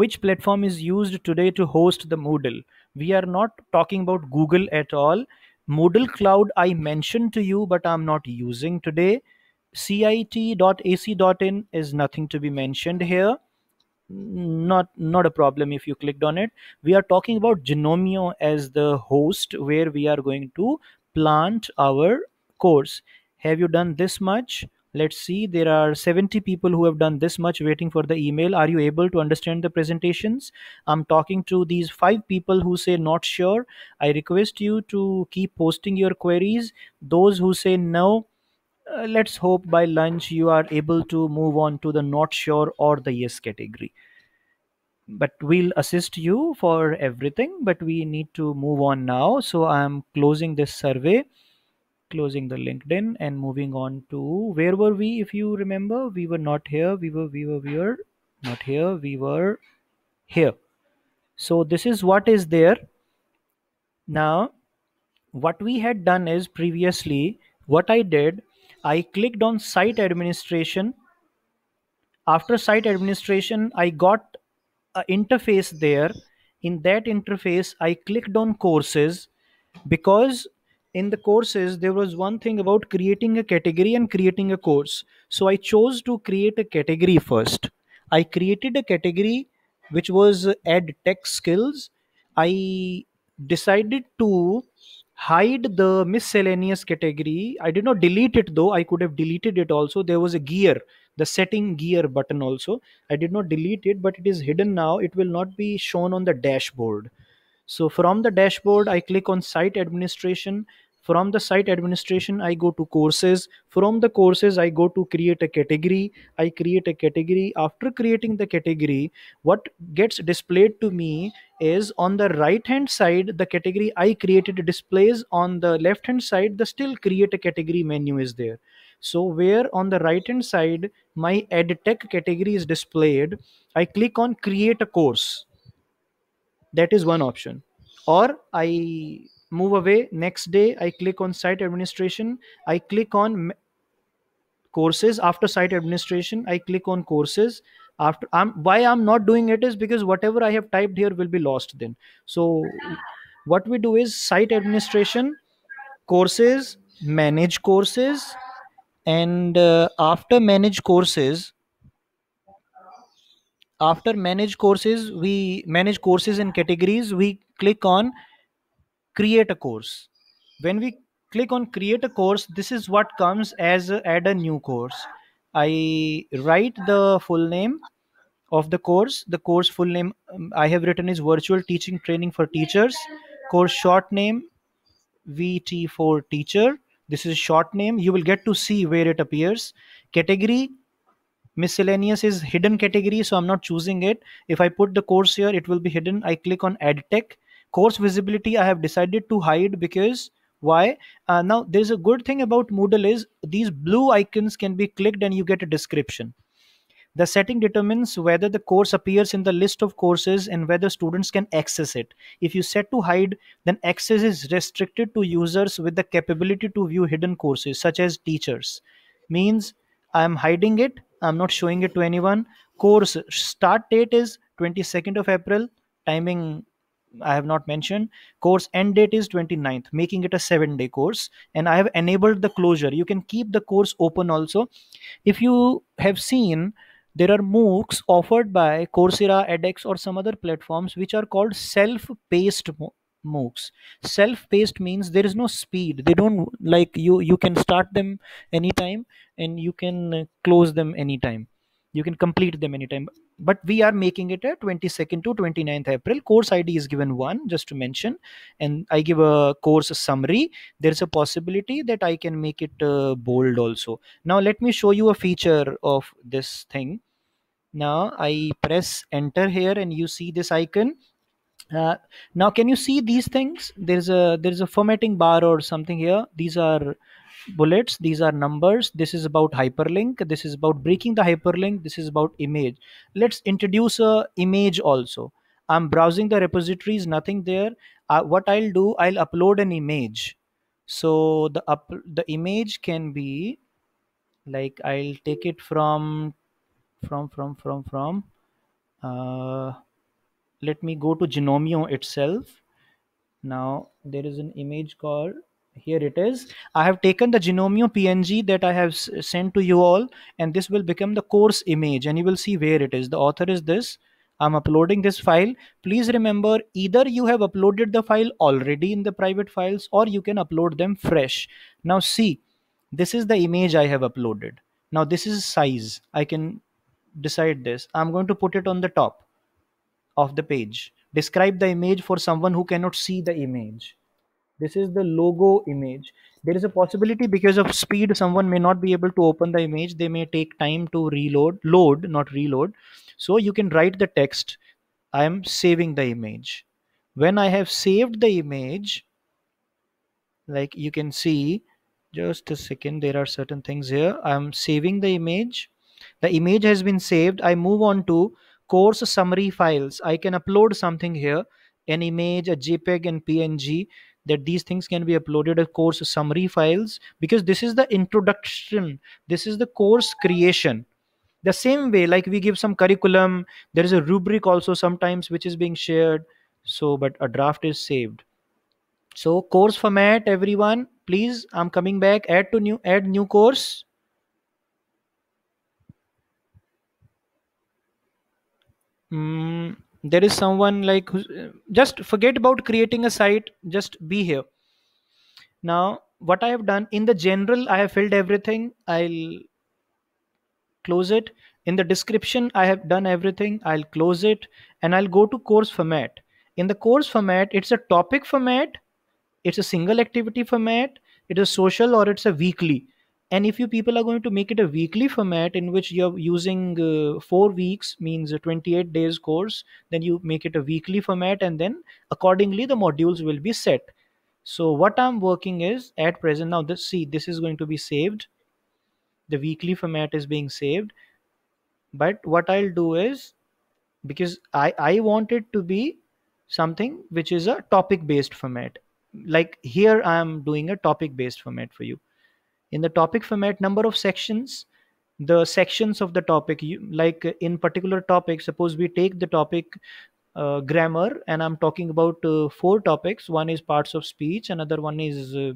which platform is used today to host the Moodle. We are not talking about Google at all. Moodle Cloud, I mentioned to you, but I'm not using today. CIT.ac.in is nothing to be mentioned here. Not not a problem if you clicked on it. We are talking about Genomio as the host where we are going to plant our course. Have you done this much? let's see there are 70 people who have done this much waiting for the email are you able to understand the presentations i'm talking to these five people who say not sure i request you to keep posting your queries those who say no uh, let's hope by lunch you are able to move on to the not sure or the yes category but we'll assist you for everything but we need to move on now so i'm closing this survey closing the LinkedIn and moving on to where were we if you remember we were not here we were we were we were not here we were here so this is what is there now what we had done is previously what I did I clicked on site administration after site administration I got an interface there in that interface I clicked on courses because in the courses there was one thing about creating a category and creating a course so i chose to create a category first i created a category which was ed tech skills i decided to hide the miscellaneous category i did not delete it though i could have deleted it also there was a gear the setting gear button also i did not delete it but it is hidden now it will not be shown on the dashboard so from the dashboard, I click on site administration from the site administration i go to courses from the courses i go to create a category i create a category after creating the category what gets displayed to me is on the right hand side the category i created displays on the left hand side the still create a category menu is there so where on the right hand side my edtech category is displayed i click on create a course that is one option or i move away next day i click on site administration i click on courses after site administration i click on courses after i'm why i'm not doing it is because whatever i have typed here will be lost then so what we do is site administration courses manage courses and uh, after manage courses after manage courses we manage courses and categories we click on create a course. When we click on create a course, this is what comes as a, add a new course. I write the full name of the course. The course full name um, I have written is virtual teaching training for teachers. Course short name VT4 teacher. This is short name. You will get to see where it appears. Category miscellaneous is hidden category so i'm not choosing it if i put the course here it will be hidden i click on add tech course visibility i have decided to hide because why uh, now there's a good thing about moodle is these blue icons can be clicked and you get a description the setting determines whether the course appears in the list of courses and whether students can access it. If you set to hide, then access is restricted to users with the capability to view hidden courses, such as teachers. Means I'm hiding it, I'm not showing it to anyone. Course start date is 22nd of April, timing I have not mentioned. Course end date is 29th, making it a seven day course. And I have enabled the closure. You can keep the course open also. If you have seen, there are MOOCs offered by Coursera, edX, or some other platforms which are called self paced MOOCs. Self paced means there is no speed. They don't like you, you can start them anytime and you can close them anytime you can complete them anytime but we are making it a 22nd to 29th april course id is given one just to mention and i give a course summary there's a possibility that i can make it uh, bold also now let me show you a feature of this thing now i press enter here and you see this icon uh, now can you see these things there's a there's a formatting bar or something here these are bullets these are numbers this is about hyperlink this is about breaking the hyperlink this is about image let's introduce a image also i'm browsing the repositories nothing there uh, what i'll do i'll upload an image so the up the image can be like i'll take it from from from from from uh, let me go to genomio itself now there is an image called here it is i have taken the genomio png that i have sent to you all and this will become the course image and you will see where it is the author is this i'm uploading this file please remember either you have uploaded the file already in the private files or you can upload them fresh now see this is the image i have uploaded now this is size i can decide this i'm going to put it on the top of the page describe the image for someone who cannot see the image this is the logo image there is a possibility because of speed someone may not be able to open the image they may take time to reload load not reload so you can write the text i am saving the image when i have saved the image like you can see just a second there are certain things here i'm saving the image the image has been saved i move on to course summary files i can upload something here an image a jpeg and png that these things can be uploaded as course summary files because this is the introduction this is the course creation the same way like we give some curriculum there is a rubric also sometimes which is being shared so but a draft is saved so course format everyone please i'm coming back add to new add new course mm, there is someone like who's, uh, just forget about creating a site just be here now what i have done in the general i have filled everything i'll close it in the description i have done everything i'll close it and i'll go to course format in the course format it's a topic format it's a single activity format it is social or it's a weekly and if you people are going to make it a weekly format in which you're using uh, four weeks means a 28 days course then you make it a weekly format and then accordingly the modules will be set so what i'm working is at present now this see this is going to be saved the weekly format is being saved but what i'll do is because i i want it to be something which is a topic based format like here i am doing a topic based format for you in the topic format number of sections the sections of the topic you, like in particular topic suppose we take the topic uh, grammar and i'm talking about uh, four topics one is parts of speech another one is uh,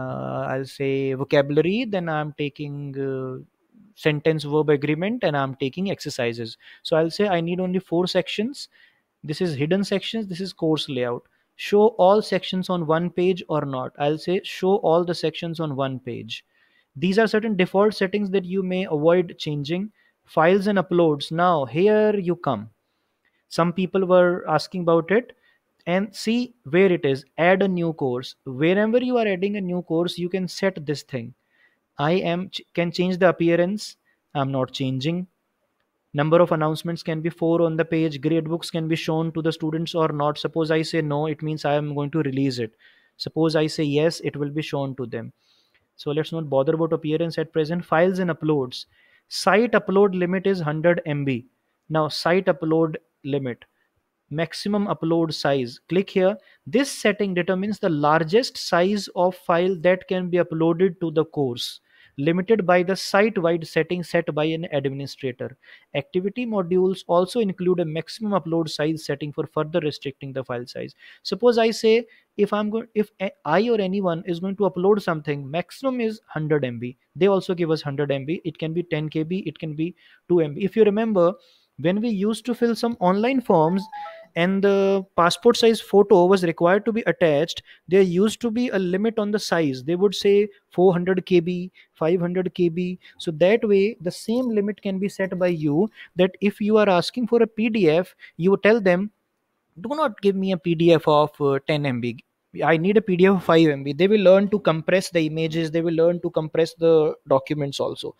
uh i'll say vocabulary then i'm taking uh, sentence verb agreement and i'm taking exercises so i'll say i need only four sections this is hidden sections this is course layout show all sections on one page or not. I'll say show all the sections on one page. These are certain default settings that you may avoid changing. Files and uploads. Now here you come. Some people were asking about it and see where it is. Add a new course. Wherever you are adding a new course, you can set this thing. I am can change the appearance. I'm not changing number of announcements can be four on the page grade books can be shown to the students or not suppose i say no it means i am going to release it suppose i say yes it will be shown to them so let's not bother about appearance at present files and uploads site upload limit is 100 mb now site upload limit maximum upload size click here this setting determines the largest size of file that can be uploaded to the course limited by the site-wide setting set by an administrator. Activity modules also include a maximum upload size setting for further restricting the file size. Suppose I say if I'm going, if I or anyone is going to upload something, maximum is 100 MB. They also give us 100 MB. It can be 10 KB. It can be 2 MB. If you remember, when we used to fill some online forms and the passport size photo was required to be attached there used to be a limit on the size they would say 400 kb 500 kb so that way the same limit can be set by you that if you are asking for a pdf you tell them do not give me a pdf of uh, 10 mb i need a pdf of 5 mb they will learn to compress the images they will learn to compress the documents also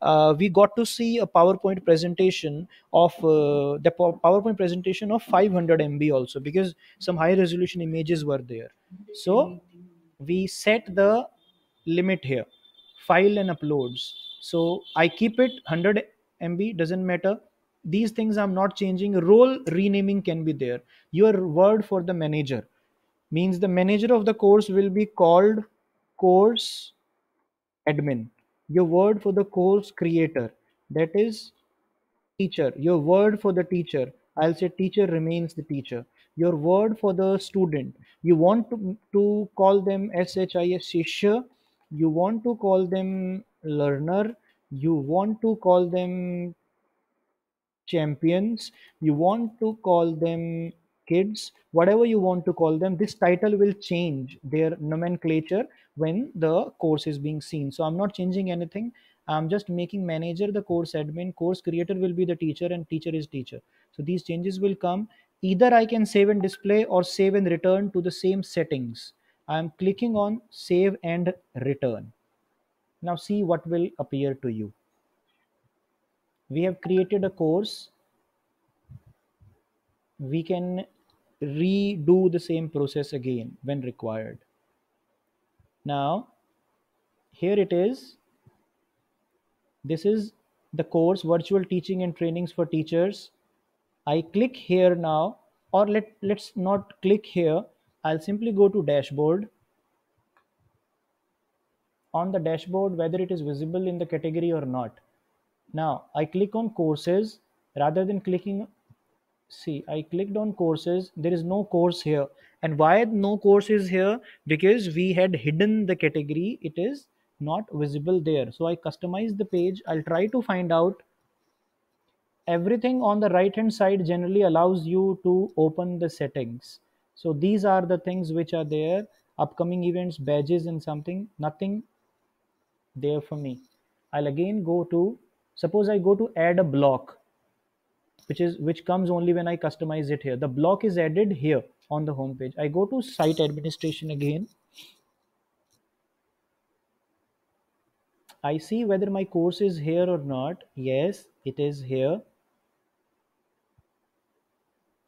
uh, we got to see a powerpoint presentation of uh, the powerpoint presentation of 500 mb also because some high resolution images were there so we set the limit here file and uploads so i keep it 100 mb doesn't matter these things i'm not changing role renaming can be there your word for the manager means the manager of the course will be called course admin your word for the course creator that is teacher your word for the teacher i'll say teacher remains the teacher your word for the student you want to, to call them shis shishya you want to call them learner you want to call them champions you want to call them kids, whatever you want to call them, this title will change their nomenclature when the course is being seen. So I'm not changing anything. I'm just making manager the course admin, course creator will be the teacher and teacher is teacher. So these changes will come. Either I can save and display or save and return to the same settings. I'm clicking on save and return. Now see what will appear to you. We have created a course we can redo the same process again when required. Now, here it is. This is the course virtual teaching and trainings for teachers. I click here now or let, let's not click here. I'll simply go to dashboard. On the dashboard, whether it is visible in the category or not. Now I click on courses rather than clicking see i clicked on courses there is no course here and why no course is here because we had hidden the category it is not visible there so i customize the page i'll try to find out everything on the right hand side generally allows you to open the settings so these are the things which are there upcoming events badges and something nothing there for me i'll again go to suppose i go to add a block which is which comes only when I customize it here. The block is added here on the home page. I go to site administration again. I see whether my course is here or not. Yes, it is here.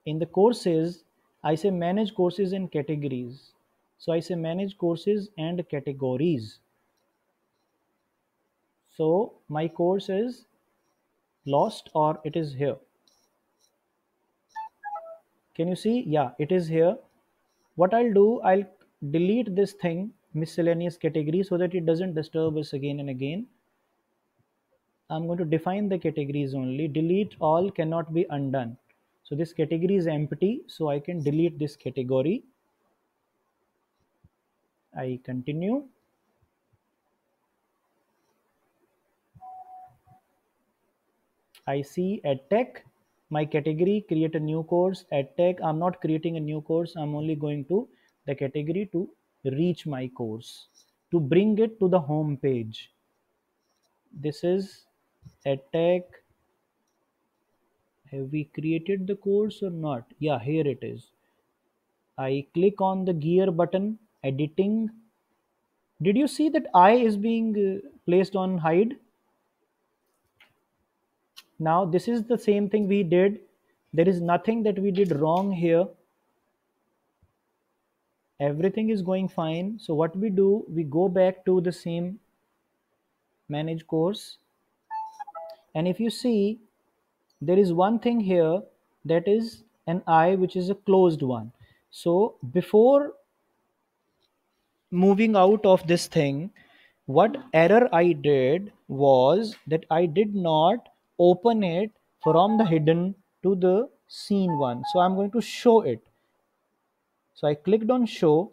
In the courses, I say manage courses and categories. So I say manage courses and categories. So my course is lost or it is here can you see yeah it is here what i'll do i'll delete this thing miscellaneous category so that it doesn't disturb us again and again i'm going to define the categories only delete all cannot be undone so this category is empty so i can delete this category i continue i see tech my category, create a new course, Tech, I'm not creating a new course. I'm only going to the category to reach my course, to bring it to the home page. This is Tech. Have we created the course or not? Yeah, here it is. I click on the gear button, editing. Did you see that I is being uh, placed on hide? Now this is the same thing we did. There is nothing that we did wrong here. Everything is going fine. So what we do, we go back to the same manage course. And if you see, there is one thing here that is an eye which is a closed one. So before moving out of this thing, what error I did was that I did not open it from the hidden to the seen one. So I'm going to show it. So I clicked on show.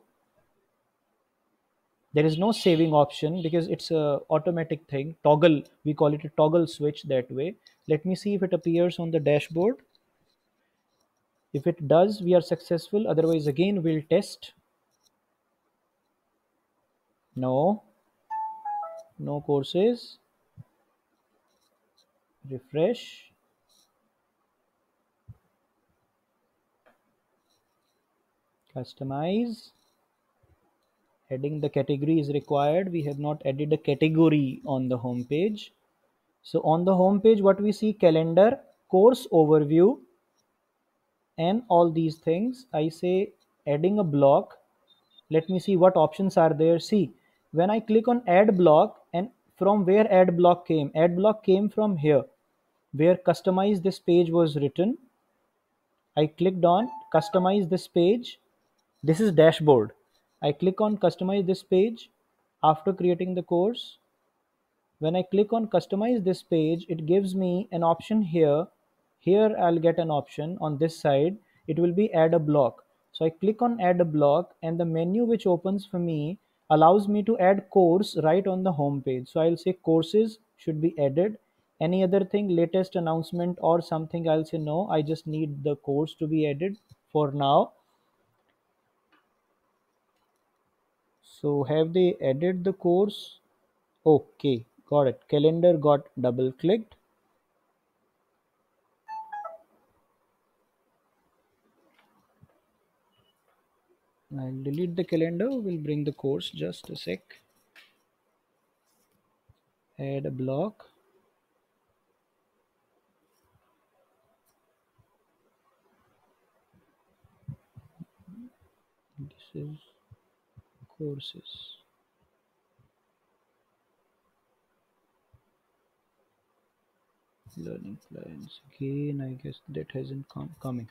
There is no saving option because it's a automatic thing. Toggle, we call it a toggle switch that way. Let me see if it appears on the dashboard. If it does, we are successful. Otherwise, again, we'll test. No. No courses refresh customize Adding the category is required we have not added a category on the home page so on the home page what we see calendar course overview and all these things i say adding a block let me see what options are there see when i click on add block and from where ad block came. Ad block came from here where customize this page was written. I clicked on customize this page. This is dashboard. I click on customize this page after creating the course. When I click on customize this page, it gives me an option here. Here I'll get an option on this side. It will be add a block. So I click on add a block and the menu which opens for me allows me to add course right on the home page. So I'll say courses should be added. Any other thing, latest announcement or something, I'll say no, I just need the course to be added for now. So have they added the course? Okay, got it. Calendar got double clicked. I'll delete the calendar. We'll bring the course just a sec. Add a block. This is courses. Learning plans again. I guess that hasn't come coming.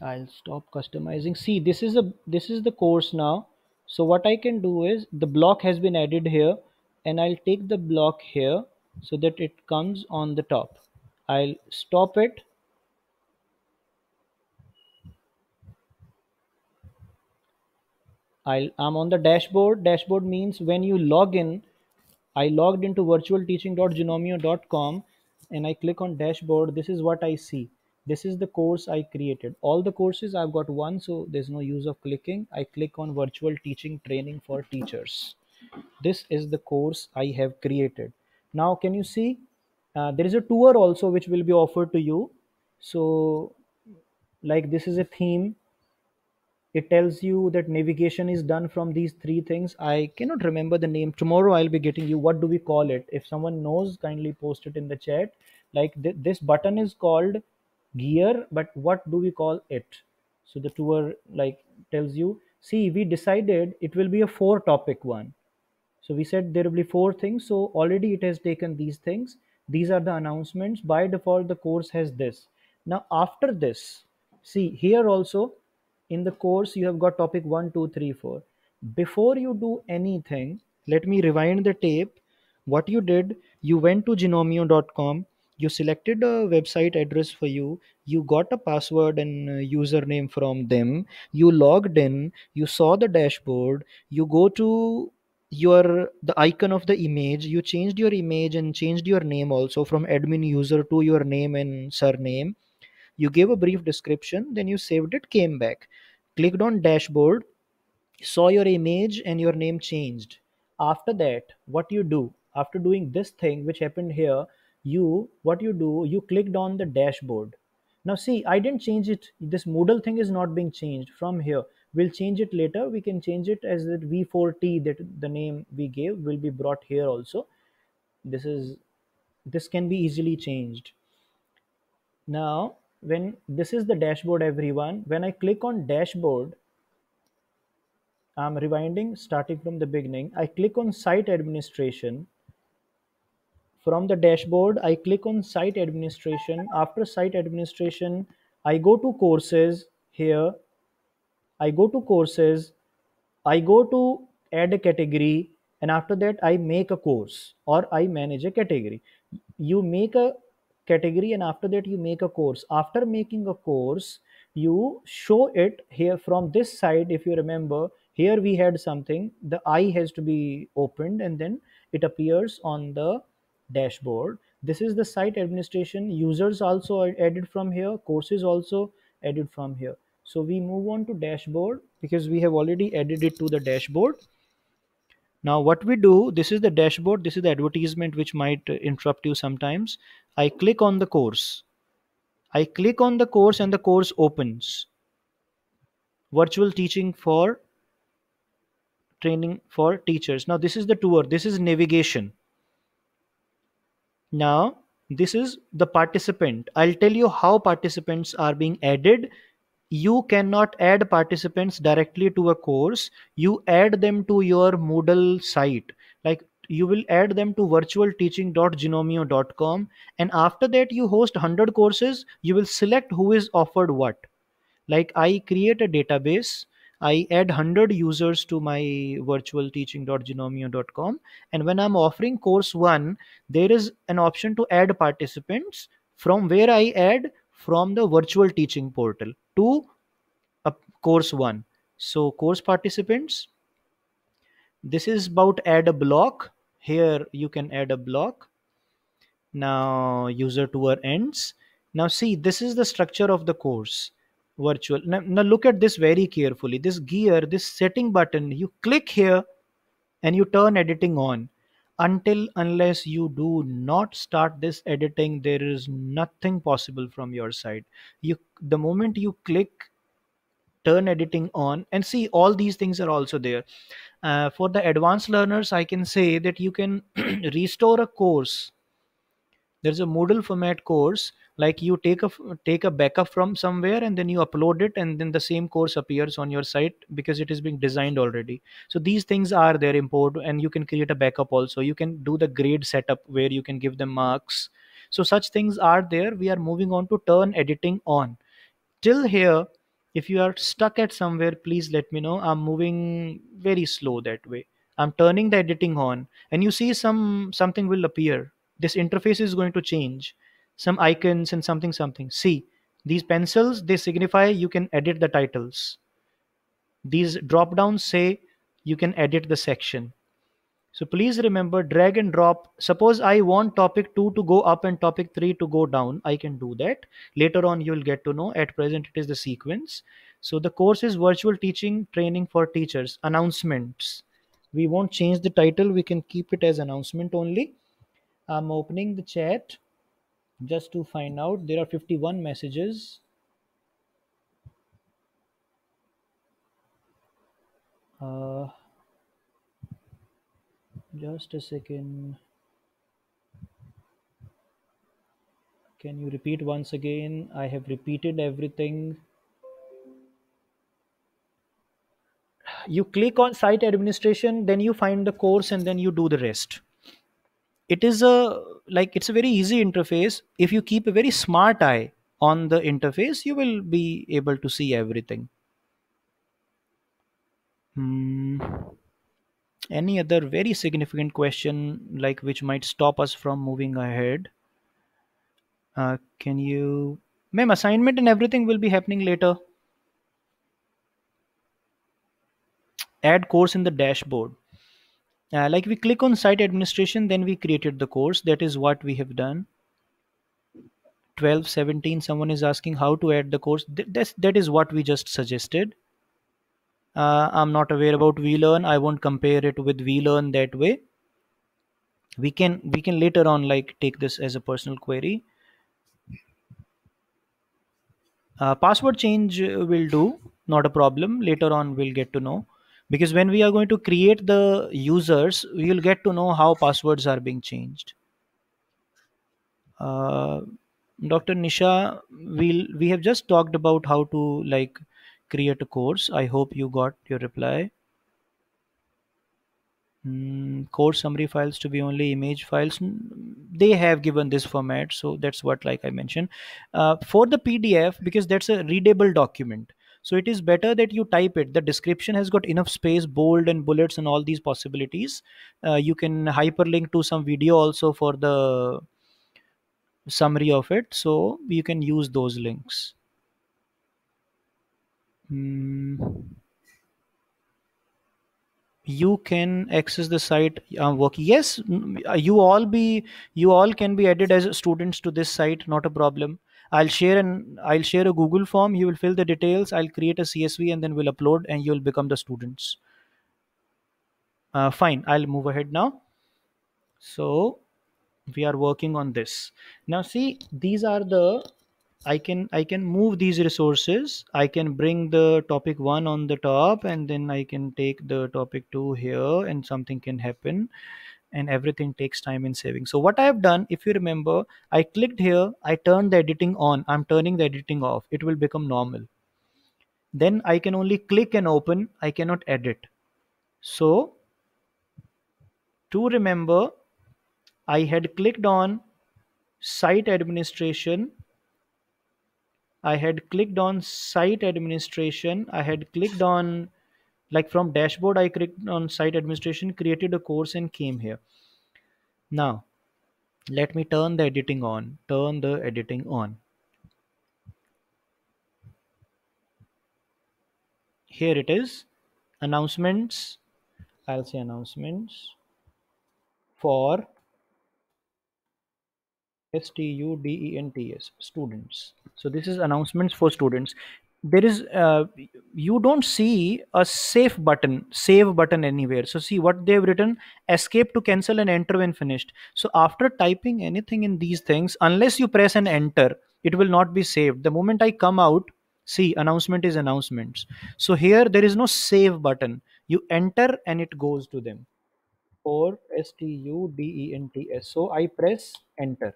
I'll stop customizing. See, this is a this is the course now. So what I can do is the block has been added here and I'll take the block here so that it comes on the top. I'll stop it. I'll, I'm on the dashboard. Dashboard means when you log in, I logged into virtualteaching.genomio.com and I click on dashboard. This is what I see this is the course I created. All the courses, I've got one, so there's no use of clicking. I click on virtual teaching training for teachers. This is the course I have created. Now, can you see? Uh, there is a tour also which will be offered to you. So, like this is a theme. It tells you that navigation is done from these three things. I cannot remember the name. Tomorrow I'll be getting you. What do we call it? If someone knows, kindly post it in the chat. Like th this button is called gear but what do we call it so the tour like tells you see we decided it will be a four topic one so we said there will be four things so already it has taken these things these are the announcements by default the course has this now after this see here also in the course you have got topic one, two, three, four. before you do anything let me rewind the tape what you did you went to genomio.com you selected a website address for you you got a password and uh, username from them you logged in you saw the dashboard you go to your the icon of the image you changed your image and changed your name also from admin user to your name and surname you gave a brief description then you saved it came back clicked on dashboard saw your image and your name changed after that what you do after doing this thing which happened here you what you do you clicked on the dashboard now see i didn't change it this moodle thing is not being changed from here we'll change it later we can change it as that v4t that the name we gave will be brought here also this is this can be easily changed now when this is the dashboard everyone when i click on dashboard i'm rewinding starting from the beginning i click on site administration from the dashboard, I click on site administration. After site administration, I go to courses here. I go to courses. I go to add a category and after that I make a course or I manage a category. You make a category and after that you make a course. After making a course, you show it here from this side if you remember here we had something the eye has to be opened and then it appears on the dashboard this is the site administration users also added from here courses also added from here so we move on to dashboard because we have already added it to the dashboard now what we do this is the dashboard this is the advertisement which might interrupt you sometimes i click on the course i click on the course and the course opens virtual teaching for training for teachers now this is the tour this is navigation now, this is the participant. I'll tell you how participants are being added. You cannot add participants directly to a course. You add them to your Moodle site. Like you will add them to virtualteaching.genomio.com and after that you host 100 courses you will select who is offered what like i create a database I add 100 users to my virtualteaching.genomio.com. And when I'm offering course one, there is an option to add participants from where I add from the virtual teaching portal to a course one. So course participants, this is about add a block. Here you can add a block. Now user tour ends. Now see, this is the structure of the course virtual now, now look at this very carefully this gear this setting button you click here and you turn editing on until unless you do not start this editing there is nothing possible from your side you the moment you click turn editing on and see all these things are also there uh, for the advanced learners i can say that you can restore a course there's a Moodle format course like you take a take a backup from somewhere and then you upload it and then the same course appears on your site because it is being designed already so these things are there import and you can create a backup also you can do the grade setup where you can give them marks so such things are there we are moving on to turn editing on till here if you are stuck at somewhere please let me know i'm moving very slow that way i'm turning the editing on and you see some something will appear this interface is going to change some icons and something something see these pencils they signify you can edit the titles these drop downs say you can edit the section so please remember drag and drop suppose i want topic 2 to go up and topic 3 to go down i can do that later on you'll get to know at present it is the sequence so the course is virtual teaching training for teachers announcements we won't change the title we can keep it as announcement only I'm opening the chat just to find out. There are 51 messages. Uh, just a second. Can you repeat once again? I have repeated everything. You click on site administration, then you find the course, and then you do the rest it is a like it's a very easy interface if you keep a very smart eye on the interface you will be able to see everything hmm. any other very significant question like which might stop us from moving ahead uh, can you ma'am assignment and everything will be happening later add course in the dashboard uh, like we click on site administration then we created the course that is what we have done 12 17 someone is asking how to add the course Th that's, what we just suggested uh, i'm not aware about vlearn i won't compare it with vlearn that way we can we can later on like take this as a personal query uh, password change will do not a problem later on we'll get to know because when we are going to create the users we will get to know how passwords are being changed uh, dr nisha we'll, we have just talked about how to like create a course i hope you got your reply hmm, course summary files to be only image files hmm, they have given this format so that's what like i mentioned uh, for the pdf because that's a readable document so it is better that you type it the description has got enough space bold and bullets and all these possibilities uh, you can hyperlink to some video also for the summary of it so you can use those links hmm. you can access the site uh, work yes mm, you all be you all can be added as students to this site not a problem I'll share an I'll share a Google form. You will fill the details. I'll create a CSV and then we'll upload and you'll become the students. Uh, fine, I'll move ahead now. So we are working on this. Now see, these are the I can I can move these resources. I can bring the topic one on the top and then I can take the topic two here and something can happen and everything takes time in saving so what i have done if you remember i clicked here i turned the editing on i'm turning the editing off it will become normal then i can only click and open i cannot edit so to remember i had clicked on site administration i had clicked on site administration i had clicked on like from dashboard i clicked on site administration created a course and came here now let me turn the editing on turn the editing on here it is announcements i'll say announcements for S T U D E N T S students. So this is announcements for students there is uh, you don't see a safe button save button anywhere so see what they've written escape to cancel and enter when finished so after typing anything in these things unless you press and enter it will not be saved the moment i come out see announcement is announcements so here there is no save button you enter and it goes to them or s t u d e n t s so i press enter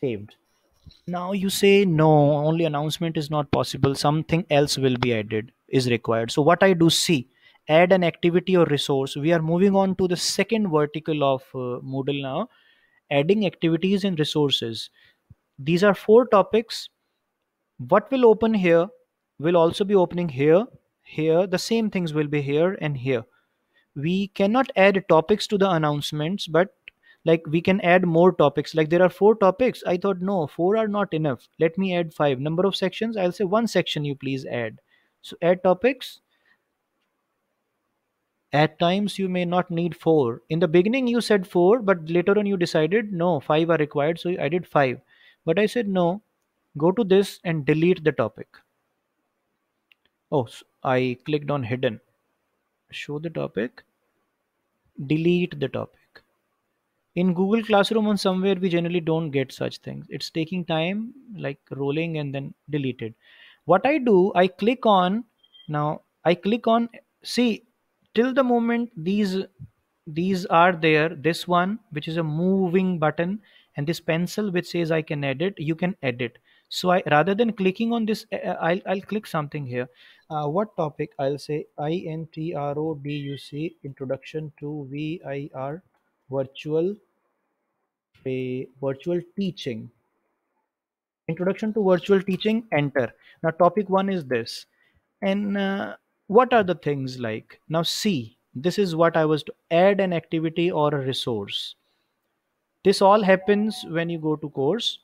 saved now you say no only announcement is not possible something else will be added is required so what i do see add an activity or resource we are moving on to the second vertical of uh, moodle now adding activities and resources these are four topics what will open here will also be opening here here the same things will be here and here we cannot add topics to the announcements but like we can add more topics like there are four topics i thought no four are not enough let me add five number of sections i'll say one section you please add so add topics at times you may not need four in the beginning you said four but later on you decided no five are required so i did five but i said no go to this and delete the topic oh so i clicked on hidden show the topic delete the topic in google classroom on somewhere we generally don't get such things it's taking time like rolling and then deleted what i do i click on now i click on see till the moment these these are there this one which is a moving button and this pencil which says i can edit you can edit so i rather than clicking on this uh, uh, i'll, I'll click something here uh, what topic i'll say introduc introduction to vir virtual a virtual teaching introduction to virtual teaching enter now topic one is this and uh, what are the things like now see this is what i was to add an activity or a resource this all happens when you go to course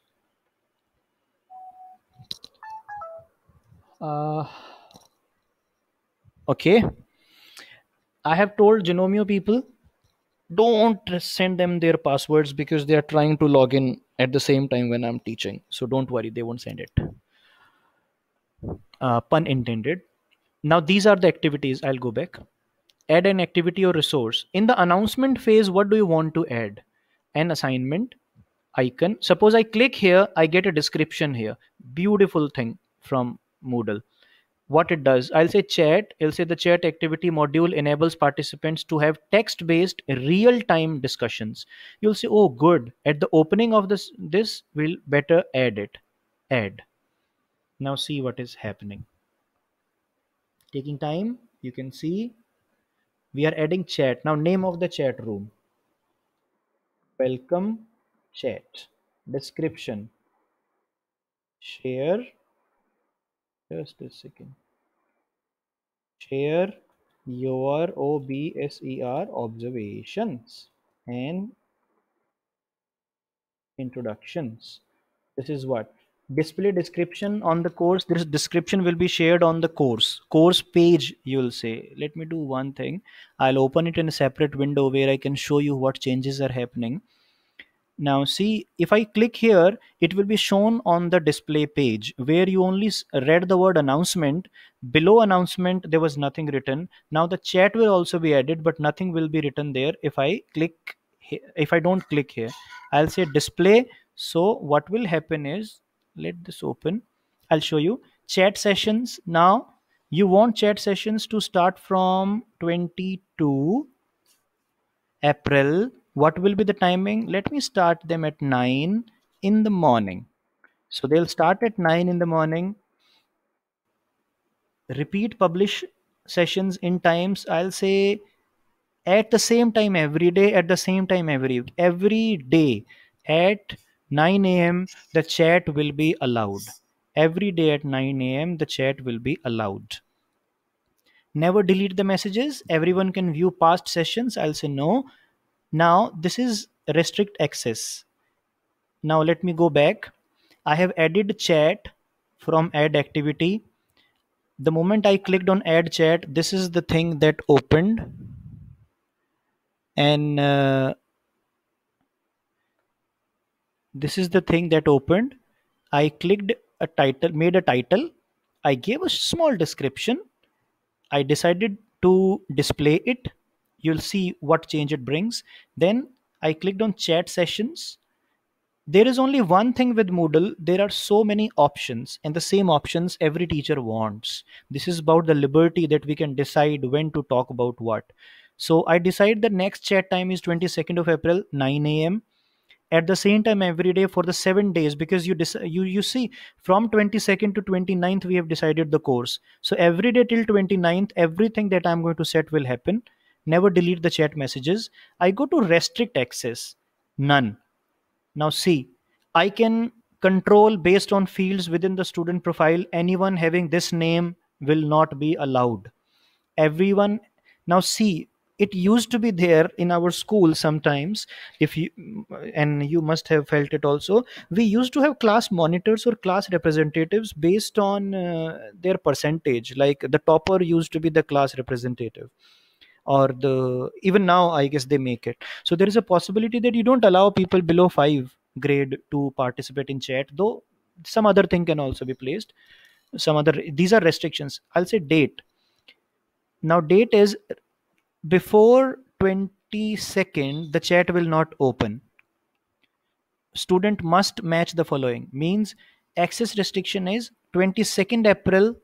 uh, okay i have told genomio people don't send them their passwords because they are trying to log in at the same time when I'm teaching. So don't worry, they won't send it. Uh, pun intended. Now these are the activities. I'll go back. Add an activity or resource. In the announcement phase, what do you want to add? An assignment icon. Suppose I click here, I get a description here. Beautiful thing from Moodle what it does i'll say chat i'll say the chat activity module enables participants to have text based real time discussions you'll say oh good at the opening of this this will better add it add now see what is happening taking time you can see we are adding chat now name of the chat room welcome chat description share just a second share your obser observations and introductions this is what display description on the course this description will be shared on the course course page you will say let me do one thing i'll open it in a separate window where i can show you what changes are happening now see if i click here it will be shown on the display page where you only read the word announcement below announcement there was nothing written now the chat will also be added but nothing will be written there if i click if i don't click here i'll say display so what will happen is let this open i'll show you chat sessions now you want chat sessions to start from 22 april what will be the timing let me start them at 9 in the morning so they'll start at 9 in the morning repeat publish sessions in times i'll say at the same time every day at the same time every every day at 9 a.m the chat will be allowed every day at 9 a.m the chat will be allowed never delete the messages everyone can view past sessions i'll say no now this is restrict access now let me go back i have added chat from add activity the moment i clicked on add chat this is the thing that opened and uh, this is the thing that opened i clicked a title made a title i gave a small description i decided to display it you'll see what change it brings. Then I clicked on chat sessions. There is only one thing with Moodle. There are so many options and the same options every teacher wants. This is about the liberty that we can decide when to talk about what. So I decide the next chat time is 22nd of April, 9 a.m. At the same time every day for the seven days because you you you see from 22nd to 29th we have decided the course. So every day till 29th everything that I'm going to set will happen never delete the chat messages i go to restrict access none now see i can control based on fields within the student profile anyone having this name will not be allowed everyone now see it used to be there in our school sometimes if you and you must have felt it also we used to have class monitors or class representatives based on uh, their percentage like the topper used to be the class representative or the even now i guess they make it so there is a possibility that you don't allow people below 5 grade to participate in chat though some other thing can also be placed some other these are restrictions i'll say date now date is before 22nd the chat will not open student must match the following means access restriction is 22nd april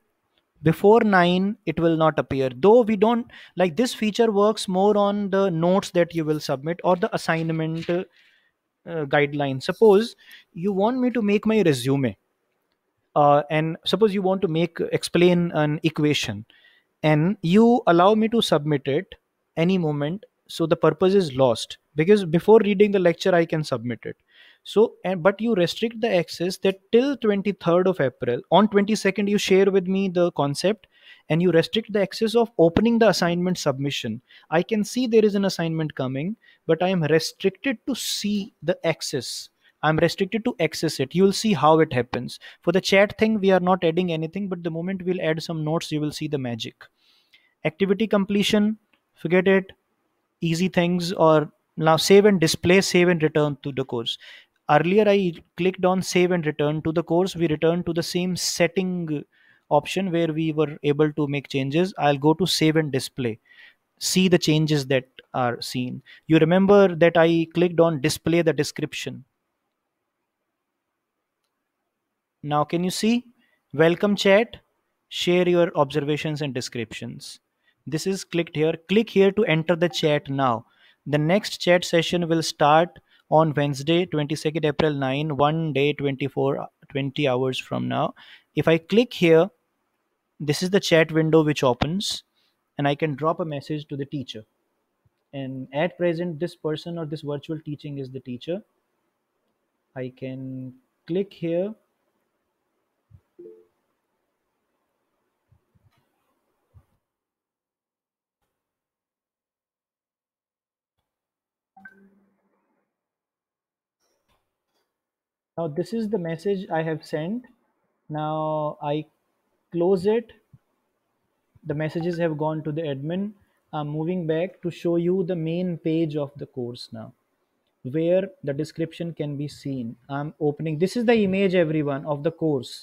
before 9 it will not appear though we don't like this feature works more on the notes that you will submit or the assignment uh, uh, guideline suppose you want me to make my resume uh, and suppose you want to make explain an equation and you allow me to submit it any moment so the purpose is lost because before reading the lecture i can submit it so and but you restrict the access that till 23rd of april on 22nd you share with me the concept and you restrict the access of opening the assignment submission i can see there is an assignment coming but i am restricted to see the access i'm restricted to access it you'll see how it happens for the chat thing we are not adding anything but the moment we'll add some notes you will see the magic activity completion forget it easy things or now save and display save and return to the course earlier I clicked on save and return to the course we returned to the same setting option where we were able to make changes I'll go to save and display see the changes that are seen you remember that I clicked on display the description now can you see welcome chat share your observations and descriptions this is clicked here click here to enter the chat now the next chat session will start on Wednesday, 22nd April 9, one day, 24, 20 hours from now. If I click here, this is the chat window which opens and I can drop a message to the teacher. And at present, this person or this virtual teaching is the teacher. I can click here now this is the message I have sent now I close it the messages have gone to the admin I'm moving back to show you the main page of the course now where the description can be seen I'm opening this is the image everyone of the course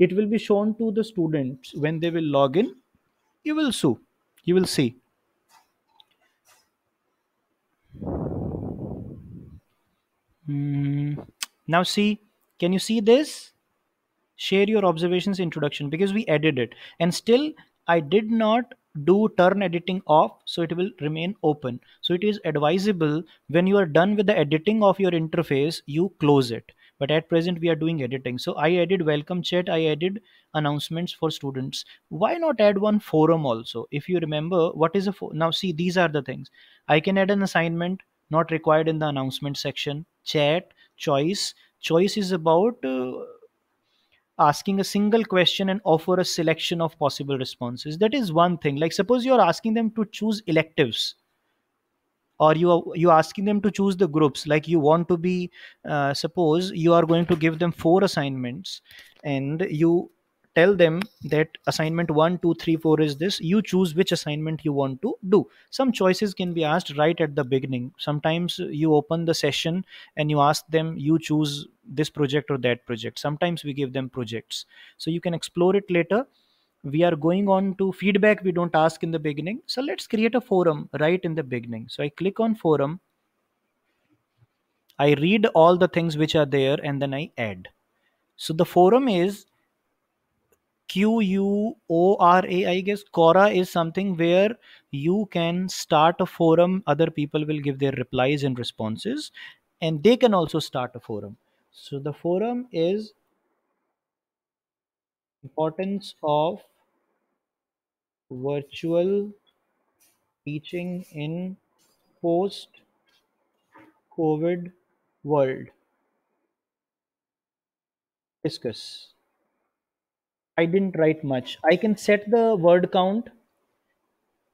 it will be shown to the students when they will log in you will see you will see mm. Now see, can you see this? Share your observations introduction because we added it and still I did not do turn editing off so it will remain open. So it is advisable when you are done with the editing of your interface, you close it. But at present we are doing editing. So I added welcome chat, I added announcements for students. Why not add one forum also? If you remember what is a now see these are the things. I can add an assignment not required in the announcement section, chat, choice choice is about uh, asking a single question and offer a selection of possible responses that is one thing like suppose you are asking them to choose electives or you are you are asking them to choose the groups like you want to be uh, suppose you are going to give them four assignments and you tell them that assignment 1 2 3 4 is this you choose which assignment you want to do some choices can be asked right at the beginning sometimes you open the session and you ask them you choose this project or that project sometimes we give them projects so you can explore it later we are going on to feedback we don't ask in the beginning so let's create a forum right in the beginning so i click on forum i read all the things which are there and then i add so the forum is Q U O R A, I guess. Quora is something where you can start a forum, other people will give their replies and responses, and they can also start a forum. So the forum is importance of virtual teaching in post covid world discuss I didn't write much. I can set the word count.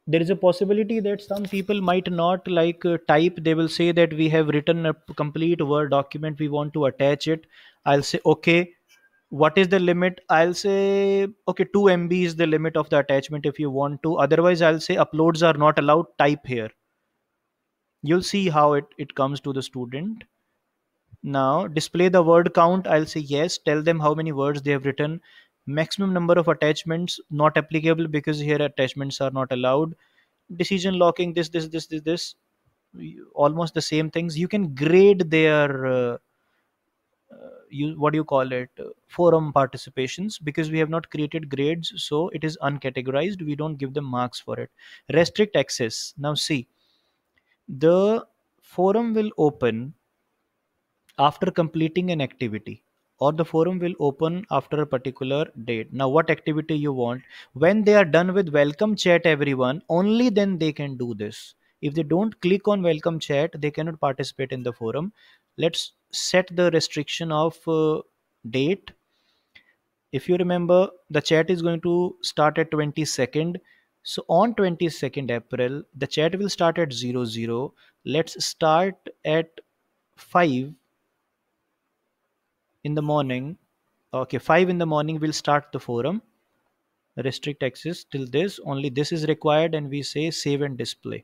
There is a possibility that some people might not like uh, type. They will say that we have written a complete word document. We want to attach it. I'll say, okay, what is the limit? I'll say, okay, 2 MB is the limit of the attachment if you want to. Otherwise, I'll say uploads are not allowed. Type here. You'll see how it, it comes to the student now display the word count i'll say yes tell them how many words they have written maximum number of attachments not applicable because here attachments are not allowed decision locking this this this this this almost the same things you can grade their uh, uh you what do you call it uh, forum participations because we have not created grades so it is uncategorized we don't give them marks for it restrict access now see the forum will open after completing an activity or the forum will open after a particular date now what activity you want when they are done with welcome chat everyone only then they can do this if they don't click on welcome chat they cannot participate in the forum let's set the restriction of uh, date if you remember the chat is going to start at 22nd so on 22nd April, the chat will start at 00. Let's start at 5 in the morning okay 5 in the morning we'll start the forum restrict access till this only this is required and we say save and display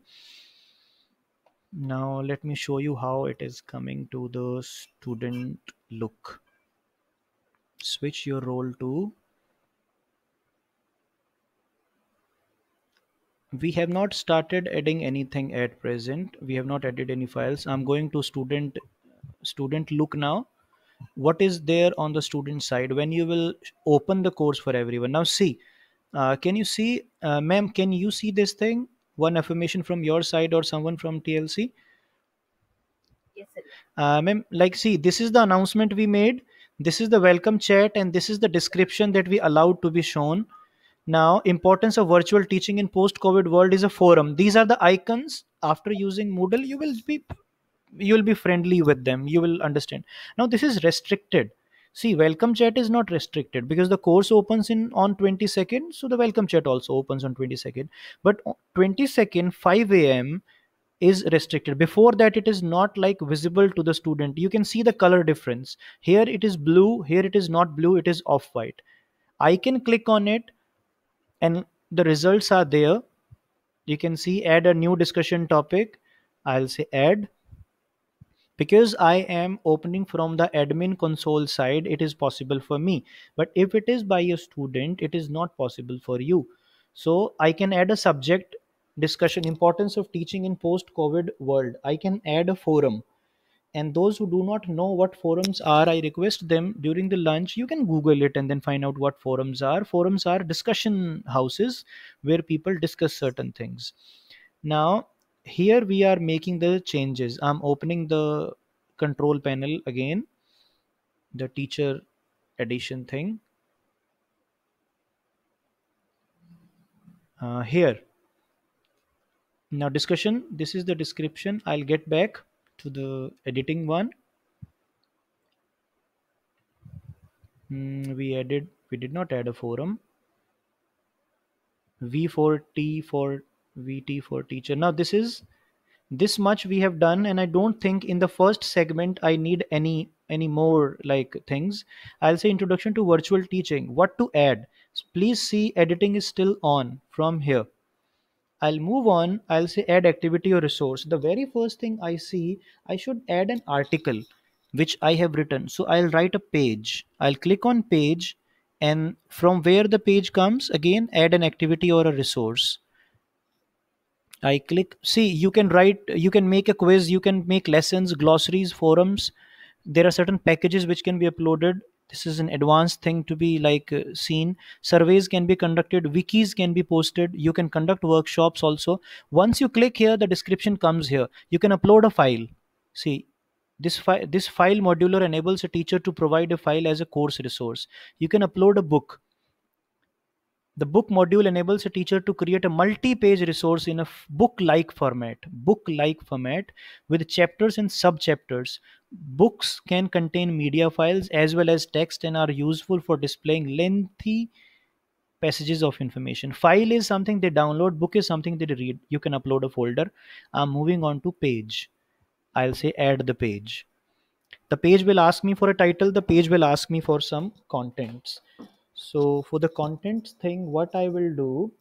now let me show you how it is coming to the student look switch your role to we have not started adding anything at present we have not added any files i'm going to student student look now what is there on the student side when you will open the course for everyone now see uh, can you see uh, ma'am can you see this thing one affirmation from your side or someone from tlc yes sir. uh, ma'am like see this is the announcement we made this is the welcome chat and this is the description that we allowed to be shown now importance of virtual teaching in post covid world is a forum these are the icons after using moodle you will be you'll be friendly with them you will understand now this is restricted see welcome chat is not restricted because the course opens in on 22nd so the welcome chat also opens on 22nd but 22nd 5 a.m is restricted before that it is not like visible to the student you can see the color difference here it is blue here it is not blue it is off white i can click on it and the results are there you can see add a new discussion topic i'll say add because I am opening from the admin console side it is possible for me but if it is by a student it is not possible for you so I can add a subject discussion importance of teaching in post covid world I can add a forum and those who do not know what forums are i request them during the lunch you can google it and then find out what forums are forums are discussion houses where people discuss certain things now here we are making the changes i'm opening the control panel again the teacher addition thing uh, here now discussion this is the description i'll get back to the editing one mm, we added we did not add a forum v4t for vt for teacher now this is this much we have done and i don't think in the first segment i need any any more like things i'll say introduction to virtual teaching what to add please see editing is still on from here i'll move on i'll say add activity or resource the very first thing i see i should add an article which i have written so i'll write a page i'll click on page and from where the page comes again add an activity or a resource i click see you can write you can make a quiz you can make lessons glossaries forums there are certain packages which can be uploaded this is an advanced thing to be like uh, seen surveys can be conducted wikis can be posted you can conduct workshops also once you click here the description comes here you can upload a file see this file this file modular enables a teacher to provide a file as a course resource you can upload a book the book module enables a teacher to create a multi-page resource in a book-like format, book-like format with chapters and sub-chapters. Books can contain media files as well as text and are useful for displaying lengthy passages of information. File is something they download, book is something they read. You can upload a folder. I'm uh, moving on to page. I'll say add the page. The page will ask me for a title, the page will ask me for some contents so for the content thing what i will do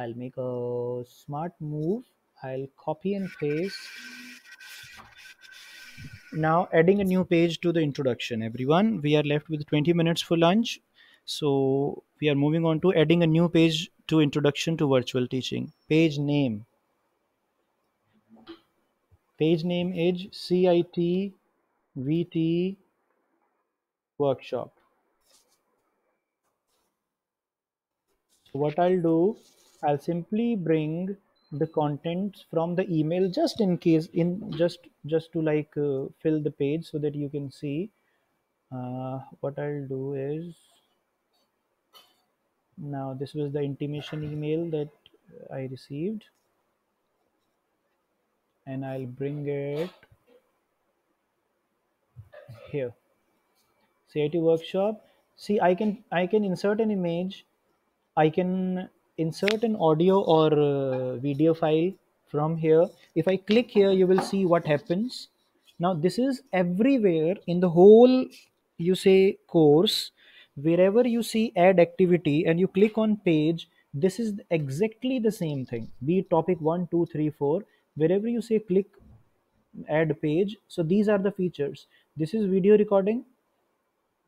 i'll make a smart move i'll copy and paste now adding a new page to the introduction everyone we are left with 20 minutes for lunch so we are moving on to adding a new page to introduction to virtual teaching page name page name is cit vt workshop what I'll do I'll simply bring the contents from the email just in case in just just to like uh, fill the page so that you can see uh, what I'll do is now this was the intimation email that I received and I'll bring it here CIT workshop see I can I can insert an image I can insert an audio or uh, video file from here. If I click here, you will see what happens. Now this is everywhere in the whole, you say course, wherever you see add activity and you click on page, this is exactly the same thing. Be topic one, two, three, four, wherever you say click add page. So these are the features. This is video recording.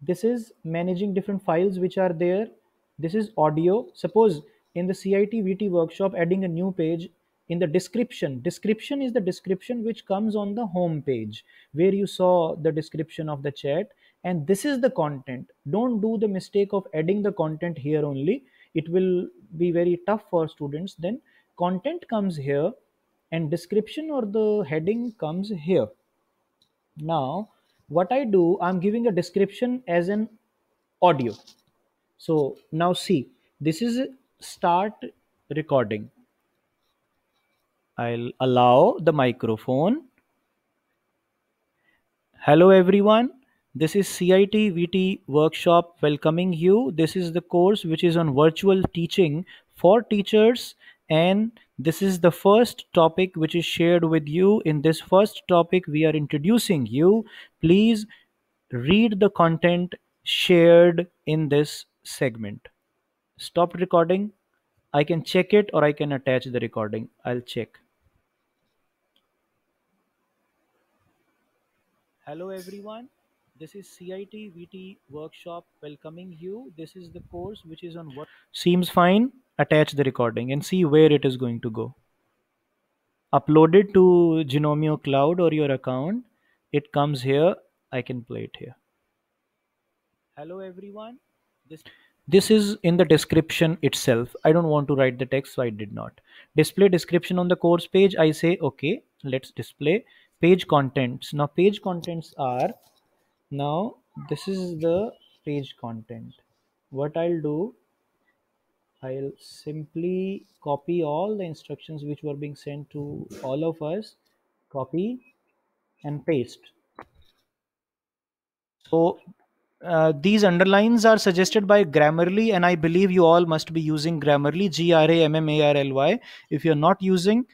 This is managing different files which are there this is audio. Suppose in the CIT VT workshop, adding a new page in the description. Description is the description which comes on the home page where you saw the description of the chat. And this is the content. Don't do the mistake of adding the content here only. It will be very tough for students. Then content comes here and description or the heading comes here. Now, what I do, I'm giving a description as an audio so now see this is start recording i'll allow the microphone hello everyone this is CIT VT workshop welcoming you. This is the course which is on virtual teaching for teachers and this is the first topic which is shared with you. In this first topic we are introducing you. Please read the content shared in this segment. Stopped recording. I can check it or I can attach the recording. I'll check. Hello everyone. This is CIT VT workshop welcoming you. This is the course which is on what seems fine. Attach the recording and see where it is going to go. Upload it to Genomio Cloud or your account. It comes here. I can play it here. Hello everyone this is in the description itself i don't want to write the text so i did not display description on the course page i say okay let's display page contents now page contents are now this is the page content what i'll do i'll simply copy all the instructions which were being sent to all of us copy and paste so uh, these underlines are suggested by Grammarly, and I believe you all must be using Grammarly, G R A M M A R L Y. If you're not using,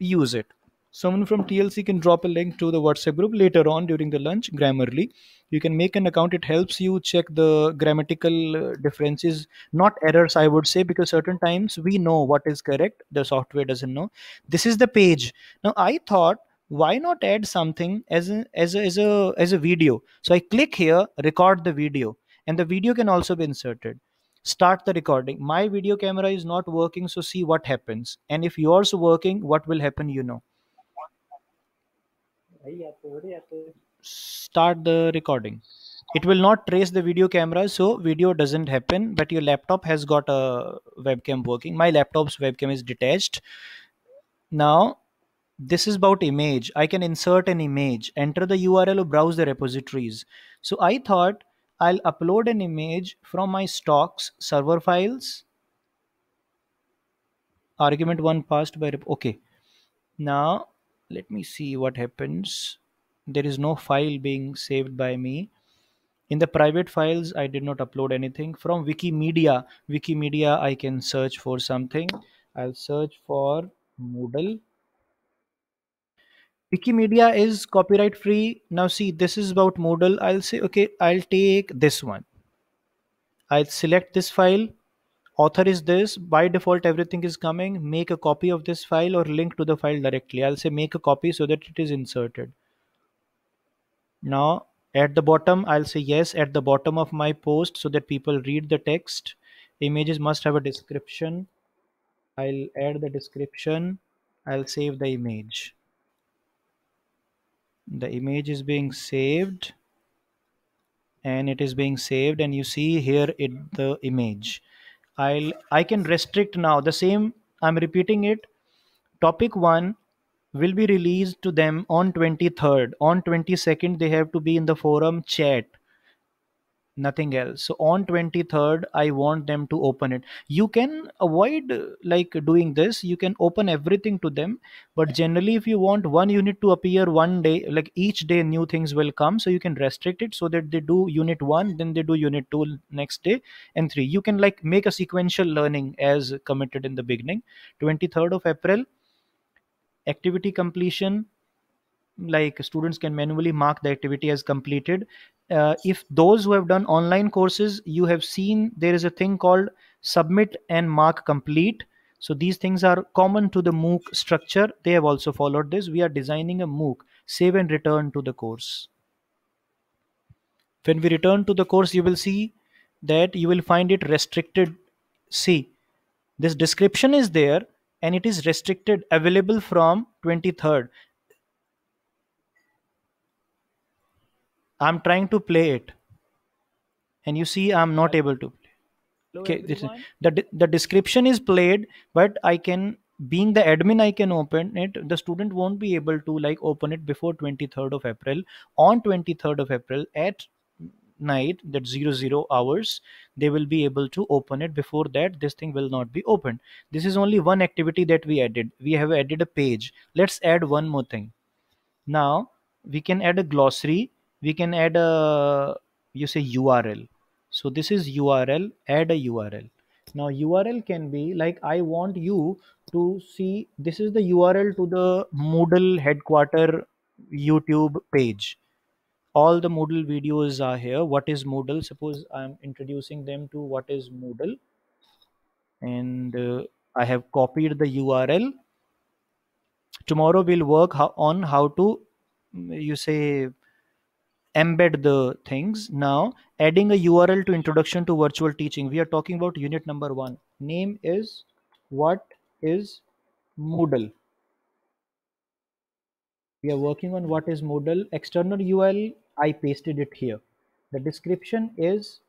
use it. Someone from TLC can drop a link to the WhatsApp group later on during the lunch, Grammarly. You can make an account, it helps you check the grammatical uh, differences, not errors, I would say, because certain times we know what is correct, the software doesn't know. This is the page. Now, I thought why not add something as a, as a, as a as a video so i click here record the video and the video can also be inserted start the recording my video camera is not working so see what happens and if yours working what will happen you know start the recording it will not trace the video camera so video doesn't happen but your laptop has got a webcam working my laptop's webcam is detached now this is about image. I can insert an image, enter the URL or browse the repositories. So I thought I'll upload an image from my stocks server files. Argument one passed by, okay. Now let me see what happens. There is no file being saved by me. In the private files, I did not upload anything from Wikimedia. Wikimedia, I can search for something. I'll search for Moodle wikimedia is copyright free now see this is about moodle i'll say okay i'll take this one i'll select this file author is this by default everything is coming make a copy of this file or link to the file directly i'll say make a copy so that it is inserted now at the bottom i'll say yes at the bottom of my post so that people read the text images must have a description i'll add the description i'll save the image the image is being saved and it is being saved and you see here it the image i'll i can restrict now the same i'm repeating it topic 1 will be released to them on 23rd on 22nd they have to be in the forum chat nothing else so on 23rd i want them to open it you can avoid like doing this you can open everything to them but generally if you want one unit to appear one day like each day new things will come so you can restrict it so that they do unit 1 then they do unit 2 next day and 3 you can like make a sequential learning as committed in the beginning 23rd of april activity completion like students can manually mark the activity as completed uh, if those who have done online courses you have seen there is a thing called submit and mark complete so these things are common to the mooc structure they have also followed this we are designing a mooc save and return to the course when we return to the course you will see that you will find it restricted see this description is there and it is restricted available from 23rd I'm trying to play it, and you see I'm not able to play. okay, this, the the description is played, but I can being the admin i can open it the student won't be able to like open it before 23rd of april on 23rd of april at night that zero zero hours they will be able to open it before that this thing will not be opened this is only one activity that we added we have added a page let's add one more thing now we can add a glossary we can add a uh, you say url so this is url add a url now url can be like i want you to see this is the url to the moodle headquarter youtube page all the moodle videos are here what is moodle suppose i'm introducing them to what is moodle and uh, i have copied the url tomorrow we'll work on how to you say embed the things. Now, adding a URL to introduction to virtual teaching. We are talking about unit number one. Name is what is Moodle. We are working on what is Moodle. External URL, I pasted it here. The description is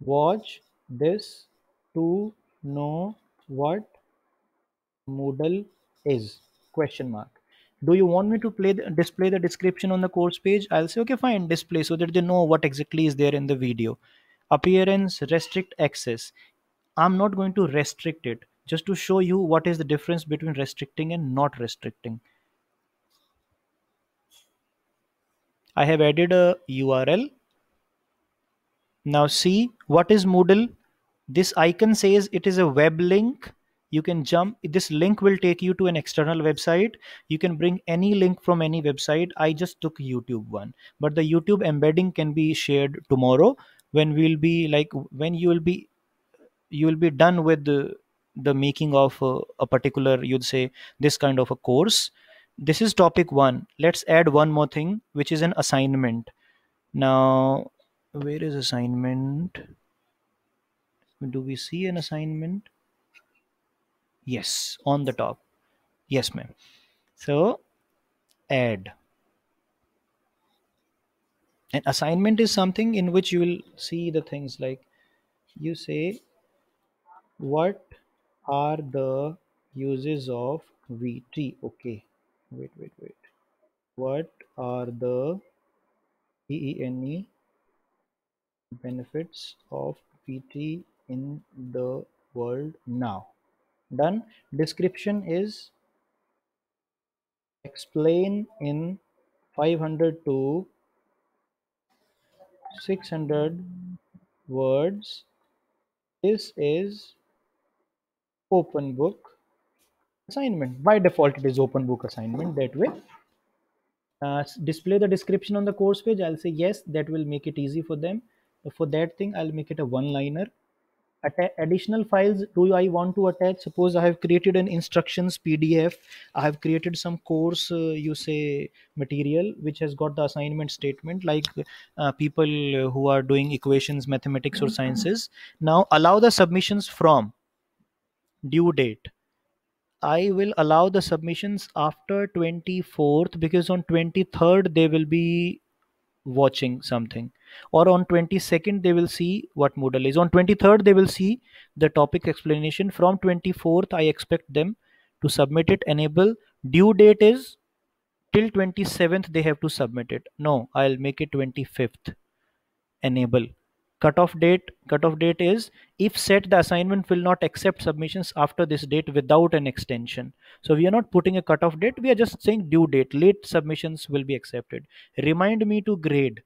watch this to know what Moodle is question mark do you want me to play the, display the description on the course page i'll say okay fine display so that they know what exactly is there in the video appearance restrict access i'm not going to restrict it just to show you what is the difference between restricting and not restricting i have added a url now see what is moodle this icon says it is a web link you can jump this link will take you to an external website you can bring any link from any website i just took youtube one but the youtube embedding can be shared tomorrow when we'll be like when you will be you will be done with the, the making of a, a particular you'd say this kind of a course this is topic 1 let's add one more thing which is an assignment now where is assignment do we see an assignment yes on the top yes ma'am so add an assignment is something in which you will see the things like you say what are the uses of v3 okay wait wait wait what are the eene benefits of v3 in the world now done description is explain in 500 to 600 words this is open book assignment by default it is open book assignment that way uh, display the description on the course page i'll say yes that will make it easy for them for that thing i'll make it a one liner additional files do I want to attach? Suppose I have created an instructions PDF. I have created some course, uh, you say, material, which has got the assignment statement, like uh, people who are doing equations, mathematics, or sciences. Now allow the submissions from due date. I will allow the submissions after 24th because on 23rd they will be watching something or on 22nd they will see what Moodle is. On 23rd they will see the topic explanation. From 24th I expect them to submit it. Enable due date is till 27th they have to submit it. No, I'll make it 25th. Enable cutoff date cutoff date is if set the assignment will not accept submissions after this date without an extension so we are not putting a cutoff date we are just saying due date late submissions will be accepted remind me to grade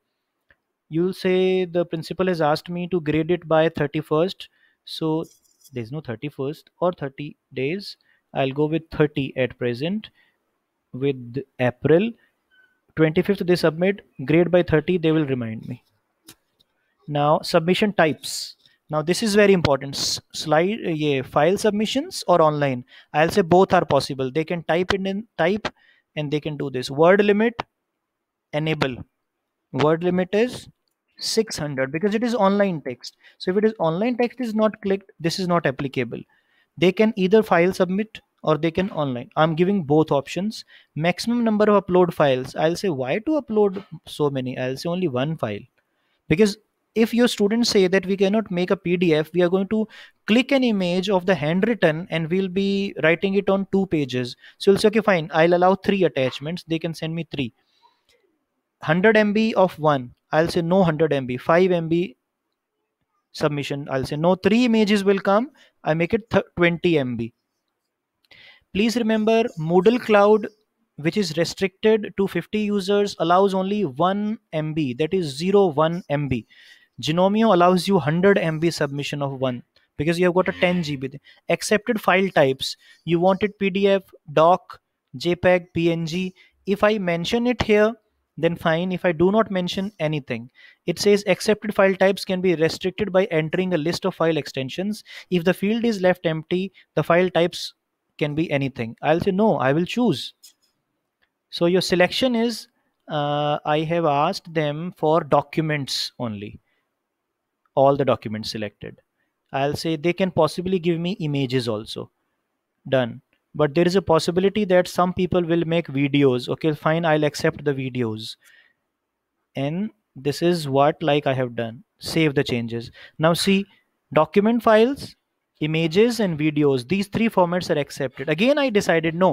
you'll say the principal has asked me to grade it by 31st so there's no 31st or 30 days i'll go with 30 at present with april 25th they submit grade by 30 they will remind me now submission types now this is very important slide yeah file submissions or online i'll say both are possible they can type in, in type and they can do this word limit enable word limit is 600 because it is online text so if it is online text is not clicked this is not applicable they can either file submit or they can online i'm giving both options maximum number of upload files i'll say why to upload so many i'll say only one file because if your students say that we cannot make a pdf we are going to click an image of the handwritten and we'll be writing it on two pages so you'll say okay fine i'll allow three attachments they can send me three 100 MB of one, I'll say no 100 MB, 5 MB submission, I'll say no. Three images will come, I make it 20 MB. Please remember Moodle Cloud, which is restricted to 50 users, allows only 1 MB, that is 0, 1 MB. Genomio allows you 100 MB submission of one because you have got a 10 GB. Accepted file types. You want it PDF, doc, JPEG, PNG. If I mention it here, then fine if i do not mention anything it says accepted file types can be restricted by entering a list of file extensions if the field is left empty the file types can be anything i'll say no i will choose so your selection is uh, i have asked them for documents only all the documents selected i'll say they can possibly give me images also done but there is a possibility that some people will make videos okay fine i'll accept the videos and this is what like i have done save the changes now see document files images and videos these three formats are accepted again i decided no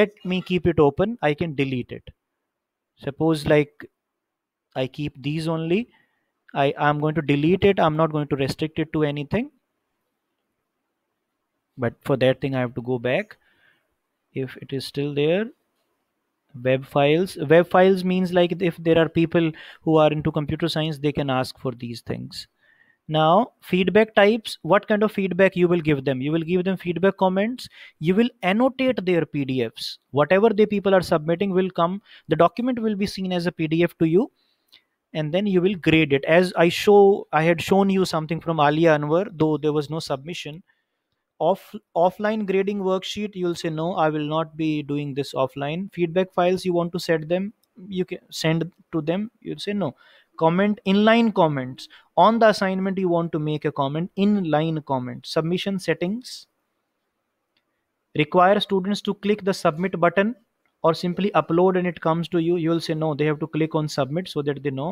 let me keep it open i can delete it suppose like i keep these only i i'm going to delete it i'm not going to restrict it to anything but for that thing i have to go back if it is still there web files web files means like if there are people who are into computer science they can ask for these things now feedback types what kind of feedback you will give them you will give them feedback comments you will annotate their pdfs whatever the people are submitting will come the document will be seen as a pdf to you and then you will grade it as i show i had shown you something from Ali anwar though there was no submission off offline grading worksheet you'll say no i will not be doing this offline feedback files you want to set them you can send to them you'll say no comment inline comments on the assignment you want to make a comment inline comment submission settings require students to click the submit button or simply upload and it comes to you you will say no they have to click on submit so that they know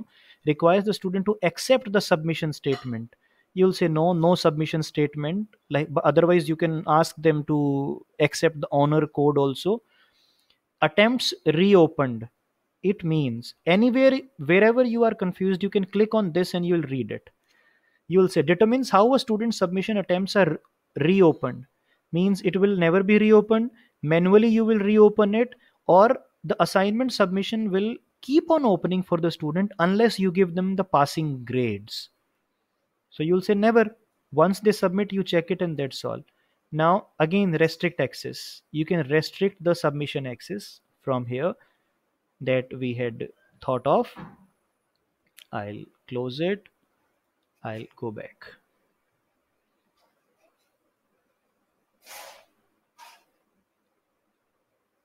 requires the student to accept the submission statement you'll say no no submission statement like but otherwise you can ask them to accept the honor code also attempts reopened it means anywhere wherever you are confused you can click on this and you'll read it you'll say determines how a student submission attempts are reopened means it will never be reopened manually you will reopen it or the assignment submission will keep on opening for the student unless you give them the passing grades so you'll say never. Once they submit, you check it and that's all. Now, again, restrict access. You can restrict the submission access from here that we had thought of. I'll close it. I'll go back.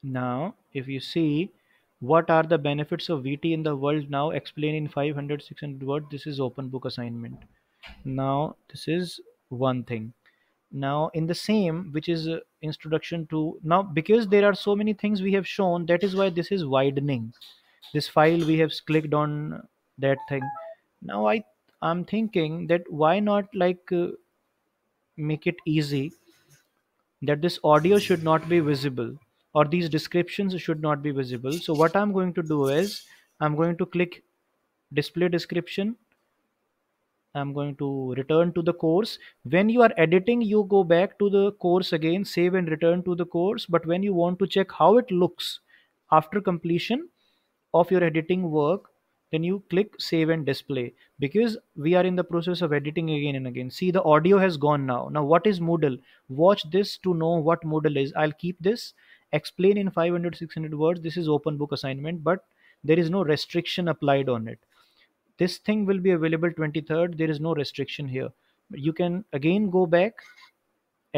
Now, if you see what are the benefits of VT in the world now, explain in 500, 600 words. This is open book assignment now this is one thing now in the same which is uh, introduction to now because there are so many things we have shown that is why this is widening this file we have clicked on that thing now i i'm thinking that why not like uh, make it easy that this audio should not be visible or these descriptions should not be visible so what i'm going to do is i'm going to click display description I'm going to return to the course. When you are editing, you go back to the course again, save and return to the course. But when you want to check how it looks after completion of your editing work, then you click save and display because we are in the process of editing again and again. See the audio has gone now. Now what is Moodle? Watch this to know what Moodle is. I'll keep this, explain in 500, 600 words. This is open book assignment, but there is no restriction applied on it this thing will be available 23rd there is no restriction here you can again go back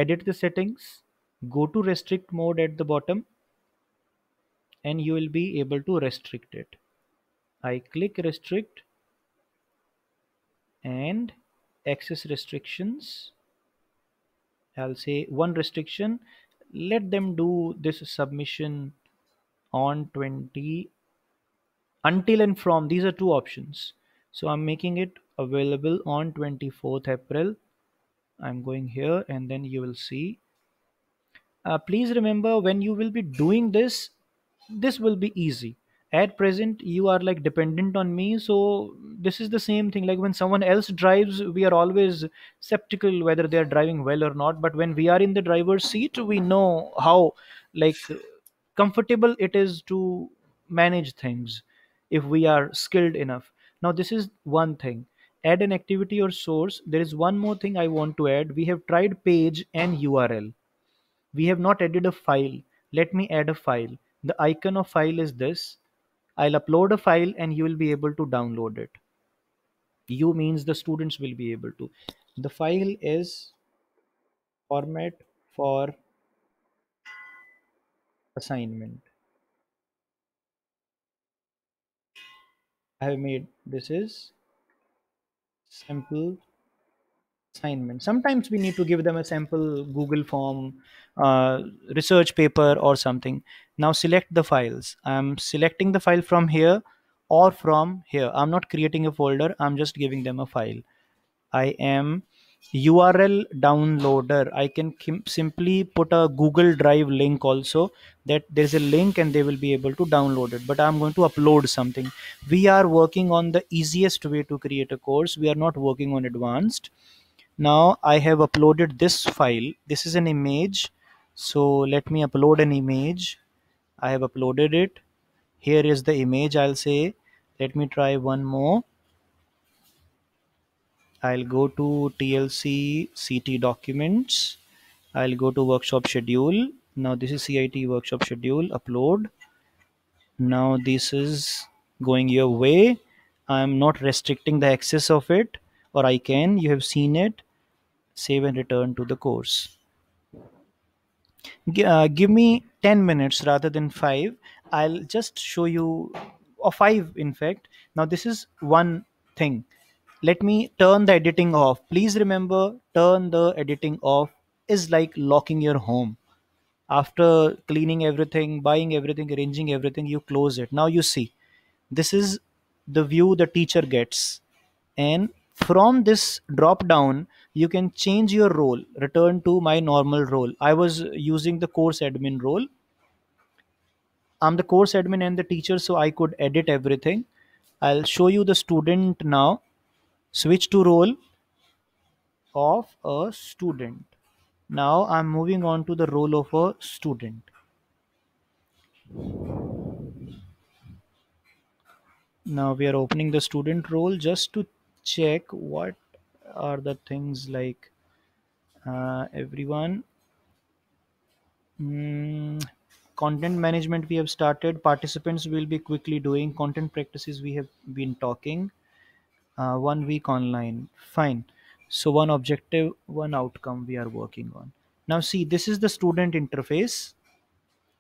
edit the settings go to restrict mode at the bottom and you will be able to restrict it I click restrict and access restrictions I'll say one restriction let them do this submission on 20 until and from these are two options so I'm making it available on 24th April I'm going here and then you will see uh, please remember when you will be doing this this will be easy at present you are like dependent on me so this is the same thing like when someone else drives we are always skeptical whether they are driving well or not but when we are in the driver's seat we know how like comfortable it is to manage things if we are skilled enough now this is one thing add an activity or source there is one more thing i want to add we have tried page and url we have not added a file let me add a file the icon of file is this i'll upload a file and you will be able to download it you means the students will be able to the file is format for assignment I have made this is simple assignment. Sometimes we need to give them a sample Google form, uh, research paper or something. Now select the files. I'm selecting the file from here or from here. I'm not creating a folder. I'm just giving them a file. I am url downloader i can simply put a google drive link also that there's a link and they will be able to download it but i'm going to upload something we are working on the easiest way to create a course we are not working on advanced now i have uploaded this file this is an image so let me upload an image i have uploaded it here is the image i'll say let me try one more I'll go to TLC CT documents. I'll go to workshop schedule. Now this is CIT workshop schedule upload. Now this is going your way. I'm not restricting the access of it or I can. You have seen it. Save and return to the course. G uh, give me 10 minutes rather than 5. I'll just show you or 5 in fact. Now this is one thing let me turn the editing off please remember turn the editing off is like locking your home after cleaning everything buying everything arranging everything you close it now you see this is the view the teacher gets and from this drop down you can change your role return to my normal role i was using the course admin role i'm the course admin and the teacher so i could edit everything i'll show you the student now switch to role of a student. Now I'm moving on to the role of a student. Now we are opening the student role just to check what are the things like uh, everyone mm, content management we have started participants will be quickly doing content practices we have been talking uh, one week online fine so one objective one outcome we are working on now see this is the student interface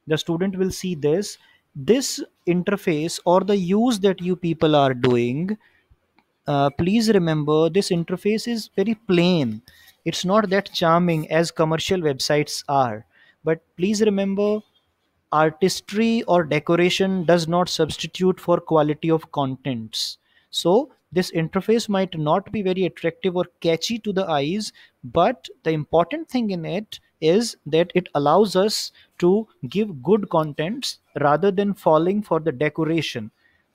the student will see this this interface or the use that you people are doing uh, please remember this interface is very plain it's not that charming as commercial websites are but please remember artistry or decoration does not substitute for quality of contents so this interface might not be very attractive or catchy to the eyes but the important thing in it is that it allows us to give good contents rather than falling for the decoration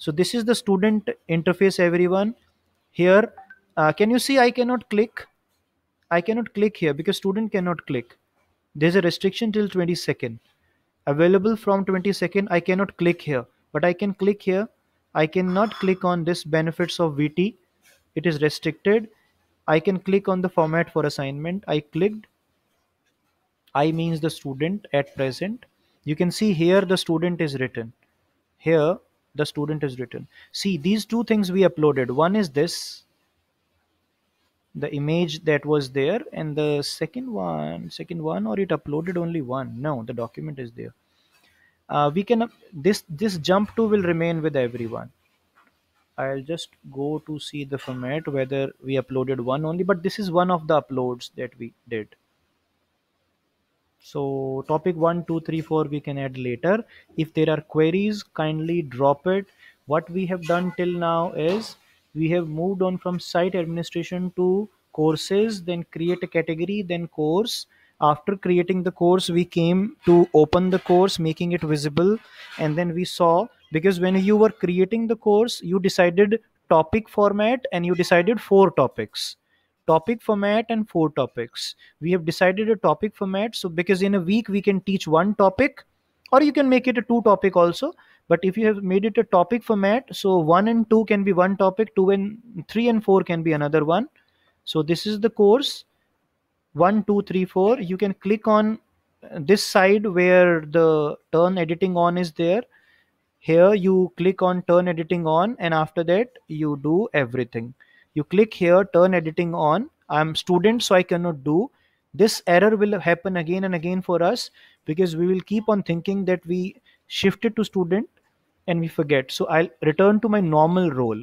so this is the student interface everyone here uh, can you see i cannot click i cannot click here because student cannot click there's a restriction till 22nd available from 22nd i cannot click here but i can click here I cannot click on this benefits of VT. It is restricted. I can click on the format for assignment. I clicked. I means the student at present. You can see here the student is written. Here the student is written. See these two things we uploaded. One is this the image that was there and the second one second one or it uploaded only one no the document is there uh, we can this this jump to will remain with everyone i'll just go to see the format whether we uploaded one only but this is one of the uploads that we did so topic one two three four we can add later if there are queries kindly drop it what we have done till now is we have moved on from site administration to courses then create a category then course after creating the course we came to open the course making it visible and then we saw because when you were creating the course you decided topic format and you decided four topics topic format and four topics we have decided a topic format so because in a week we can teach one topic or you can make it a two topic also but if you have made it a topic format so one and two can be one topic two and three and four can be another one so this is the course one, two, three, four, you can click on this side where the turn editing on is there. Here you click on turn editing on and after that you do everything. You click here turn editing on. I'm student so I cannot do. This error will happen again and again for us because we will keep on thinking that we shifted to student and we forget. So I'll return to my normal role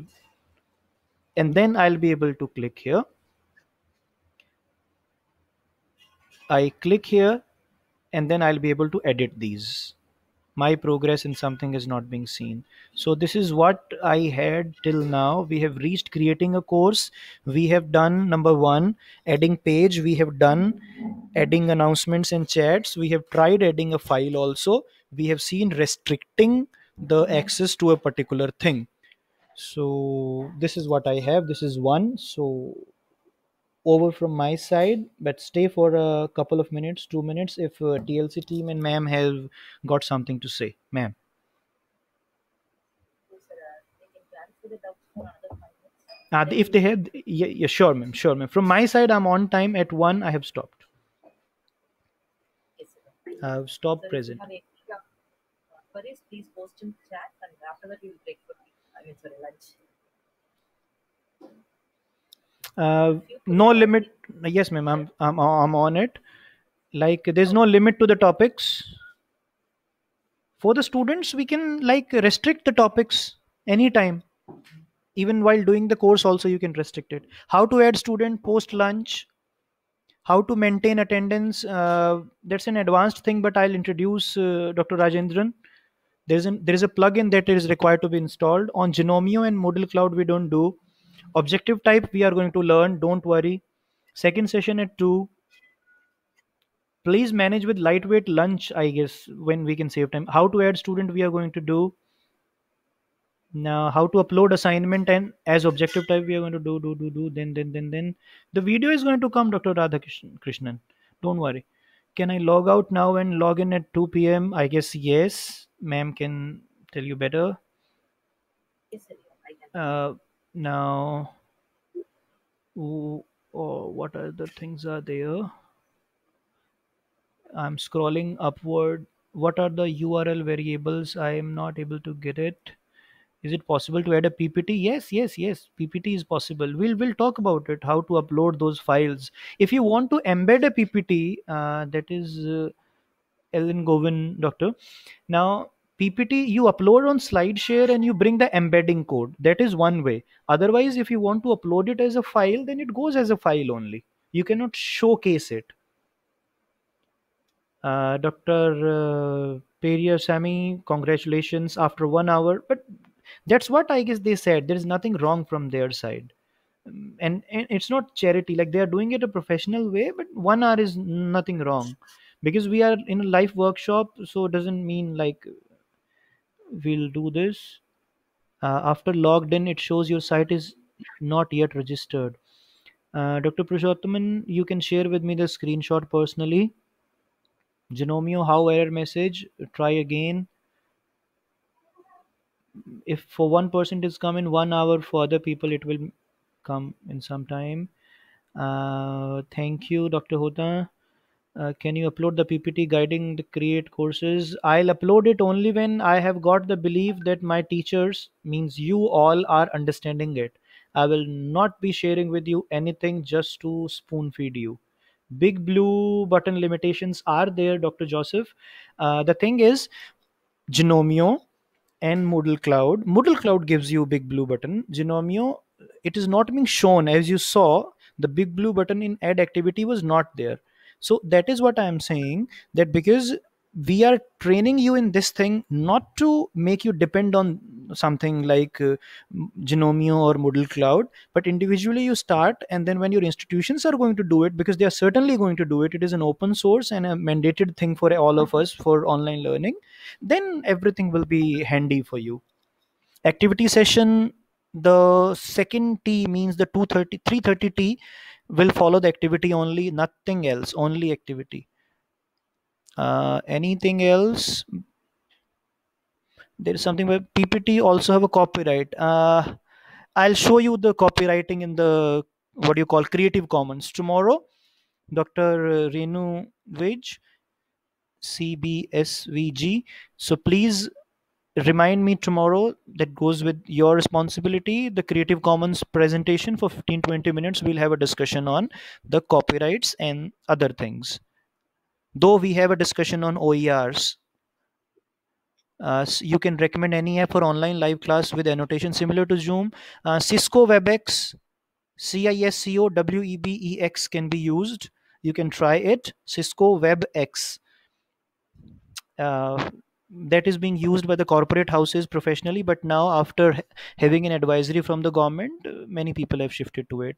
and then I'll be able to click here. I click here and then I'll be able to edit these. My progress in something is not being seen. So this is what I had till now. We have reached creating a course. We have done number one, adding page. We have done adding announcements and chats. We have tried adding a file also. We have seen restricting the access to a particular thing. So this is what I have. This is one. So over from my side but stay for a couple of minutes two minutes if uh, tlc team and ma'am have got something to say ma'am uh, if they had yeah, yeah sure ma'am sure ma'am from my side i'm on time at one i have stopped i have stopped so present please post in chat and after that will break for i mean lunch uh, no limit. Yes, ma'am. I'm, I'm, I'm on it. Like there's no limit to the topics. For the students, we can like restrict the topics anytime. Even while doing the course also you can restrict it. How to add student post lunch, how to maintain attendance uh, that's an advanced thing but i'll introduce uh, dr rajendran there's an there is a plugin that is required to be installed on genomio and moodle cloud we don't do objective type we are going to learn don't worry second session at 2 please manage with lightweight lunch i guess when we can save time how to add student we are going to do now how to upload assignment and as objective type we are going to do do do do then then then then the video is going to come dr radhakrishnan don't worry can i log out now and log in at 2 p.m i guess yes ma'am can tell you better yes, uh, now, ooh, oh, what other things are there? I'm scrolling upward. What are the URL variables? I am not able to get it. Is it possible to add a PPT? Yes, yes, yes. PPT is possible. We'll we'll talk about it. How to upload those files. If you want to embed a PPT, uh, that is uh, Ellen Govin, doctor. Now PPT, you upload on SlideShare and you bring the embedding code. That is one way. Otherwise, if you want to upload it as a file, then it goes as a file only. You cannot showcase it. Uh, Dr. Uh, Peria Sami, congratulations after one hour. But that's what I guess they said. There is nothing wrong from their side. Mm, and, and it's not charity. Like they are doing it a professional way, but one hour is nothing wrong. Because we are in a live workshop, so it doesn't mean like we'll do this uh, after logged in it shows your site is not yet registered uh, dr prashottaman you can share with me the screenshot personally genomio how error message try again if for one person it's come in one hour for other people it will come in some time uh, thank you dr hota uh, can you upload the ppt guiding the create courses i'll upload it only when i have got the belief that my teachers means you all are understanding it i will not be sharing with you anything just to spoon feed you big blue button limitations are there dr joseph uh, the thing is genomio and moodle cloud moodle cloud gives you big blue button genomio it is not being shown as you saw the big blue button in add activity was not there so that is what i am saying that because we are training you in this thing not to make you depend on something like uh, Genomio or Moodle Cloud, but individually you start, and then when your institutions are going to do it, because they are certainly going to do it, it is an open source and a mandated thing for all of us for online learning, then everything will be handy for you. Activity session the second t means the 230 330t will follow the activity only nothing else only activity uh, anything else there is something where ppt also have a copyright uh, i'll show you the copywriting in the what do you call creative commons tomorrow dr uh, renu vij cbsvg so please remind me tomorrow that goes with your responsibility the creative commons presentation for 15 20 minutes we'll have a discussion on the copyrights and other things though we have a discussion on oers uh, you can recommend any app for online live class with annotation similar to zoom uh, cisco webex cisco webex can be used you can try it cisco webex uh, that is being used by the corporate houses professionally but now after having an advisory from the government uh, many people have shifted to it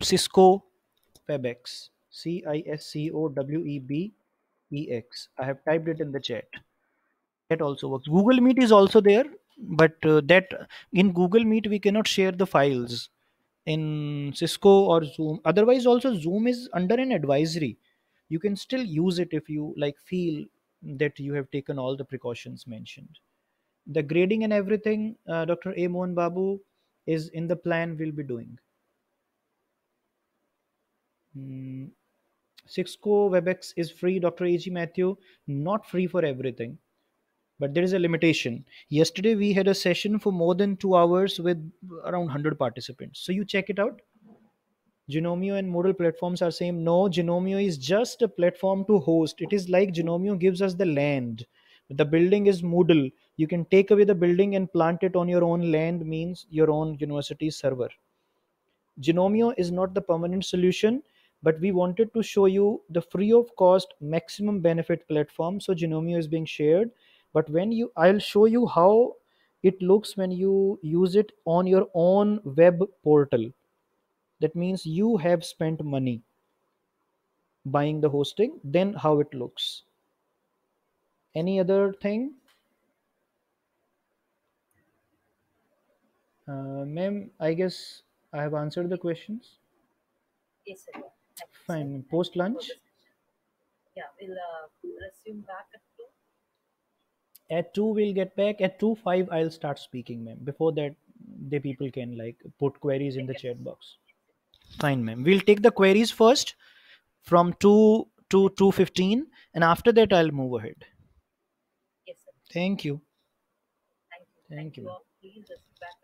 cisco webex c i s c o w e b e x i have typed it in the chat that also works google meet is also there but uh, that in google meet we cannot share the files in cisco or zoom otherwise also zoom is under an advisory you can still use it if you like feel that you have taken all the precautions mentioned the grading and everything uh, dr a mohan babu is in the plan we'll be doing hmm. Sixco WebEx is free, Dr. A.G. Matthew, not free for everything, but there is a limitation. Yesterday, we had a session for more than two hours with around 100 participants. So you check it out. Genomio and Moodle platforms are same. No, Genomio is just a platform to host. It is like Genomio gives us the land. The building is Moodle. You can take away the building and plant it on your own land means your own university server. Genomio is not the permanent solution, but we wanted to show you the free of cost maximum benefit platform. So Genomio is being shared. But when you I'll show you how it looks when you use it on your own web portal that means you have spent money buying the hosting then how it looks any other thing uh, ma'am i guess i have answered the questions yes sir fine sir. post lunch yeah we'll uh, resume back at 2 at 2 we'll get back at 2 5 i'll start speaking ma'am before that the people can like put queries in the chat box Fine, ma'am. We'll take the queries first from 2 to 215 and after that I'll move ahead. Yes, sir. Thank you. Thank you. Thank, Thank you. you. Please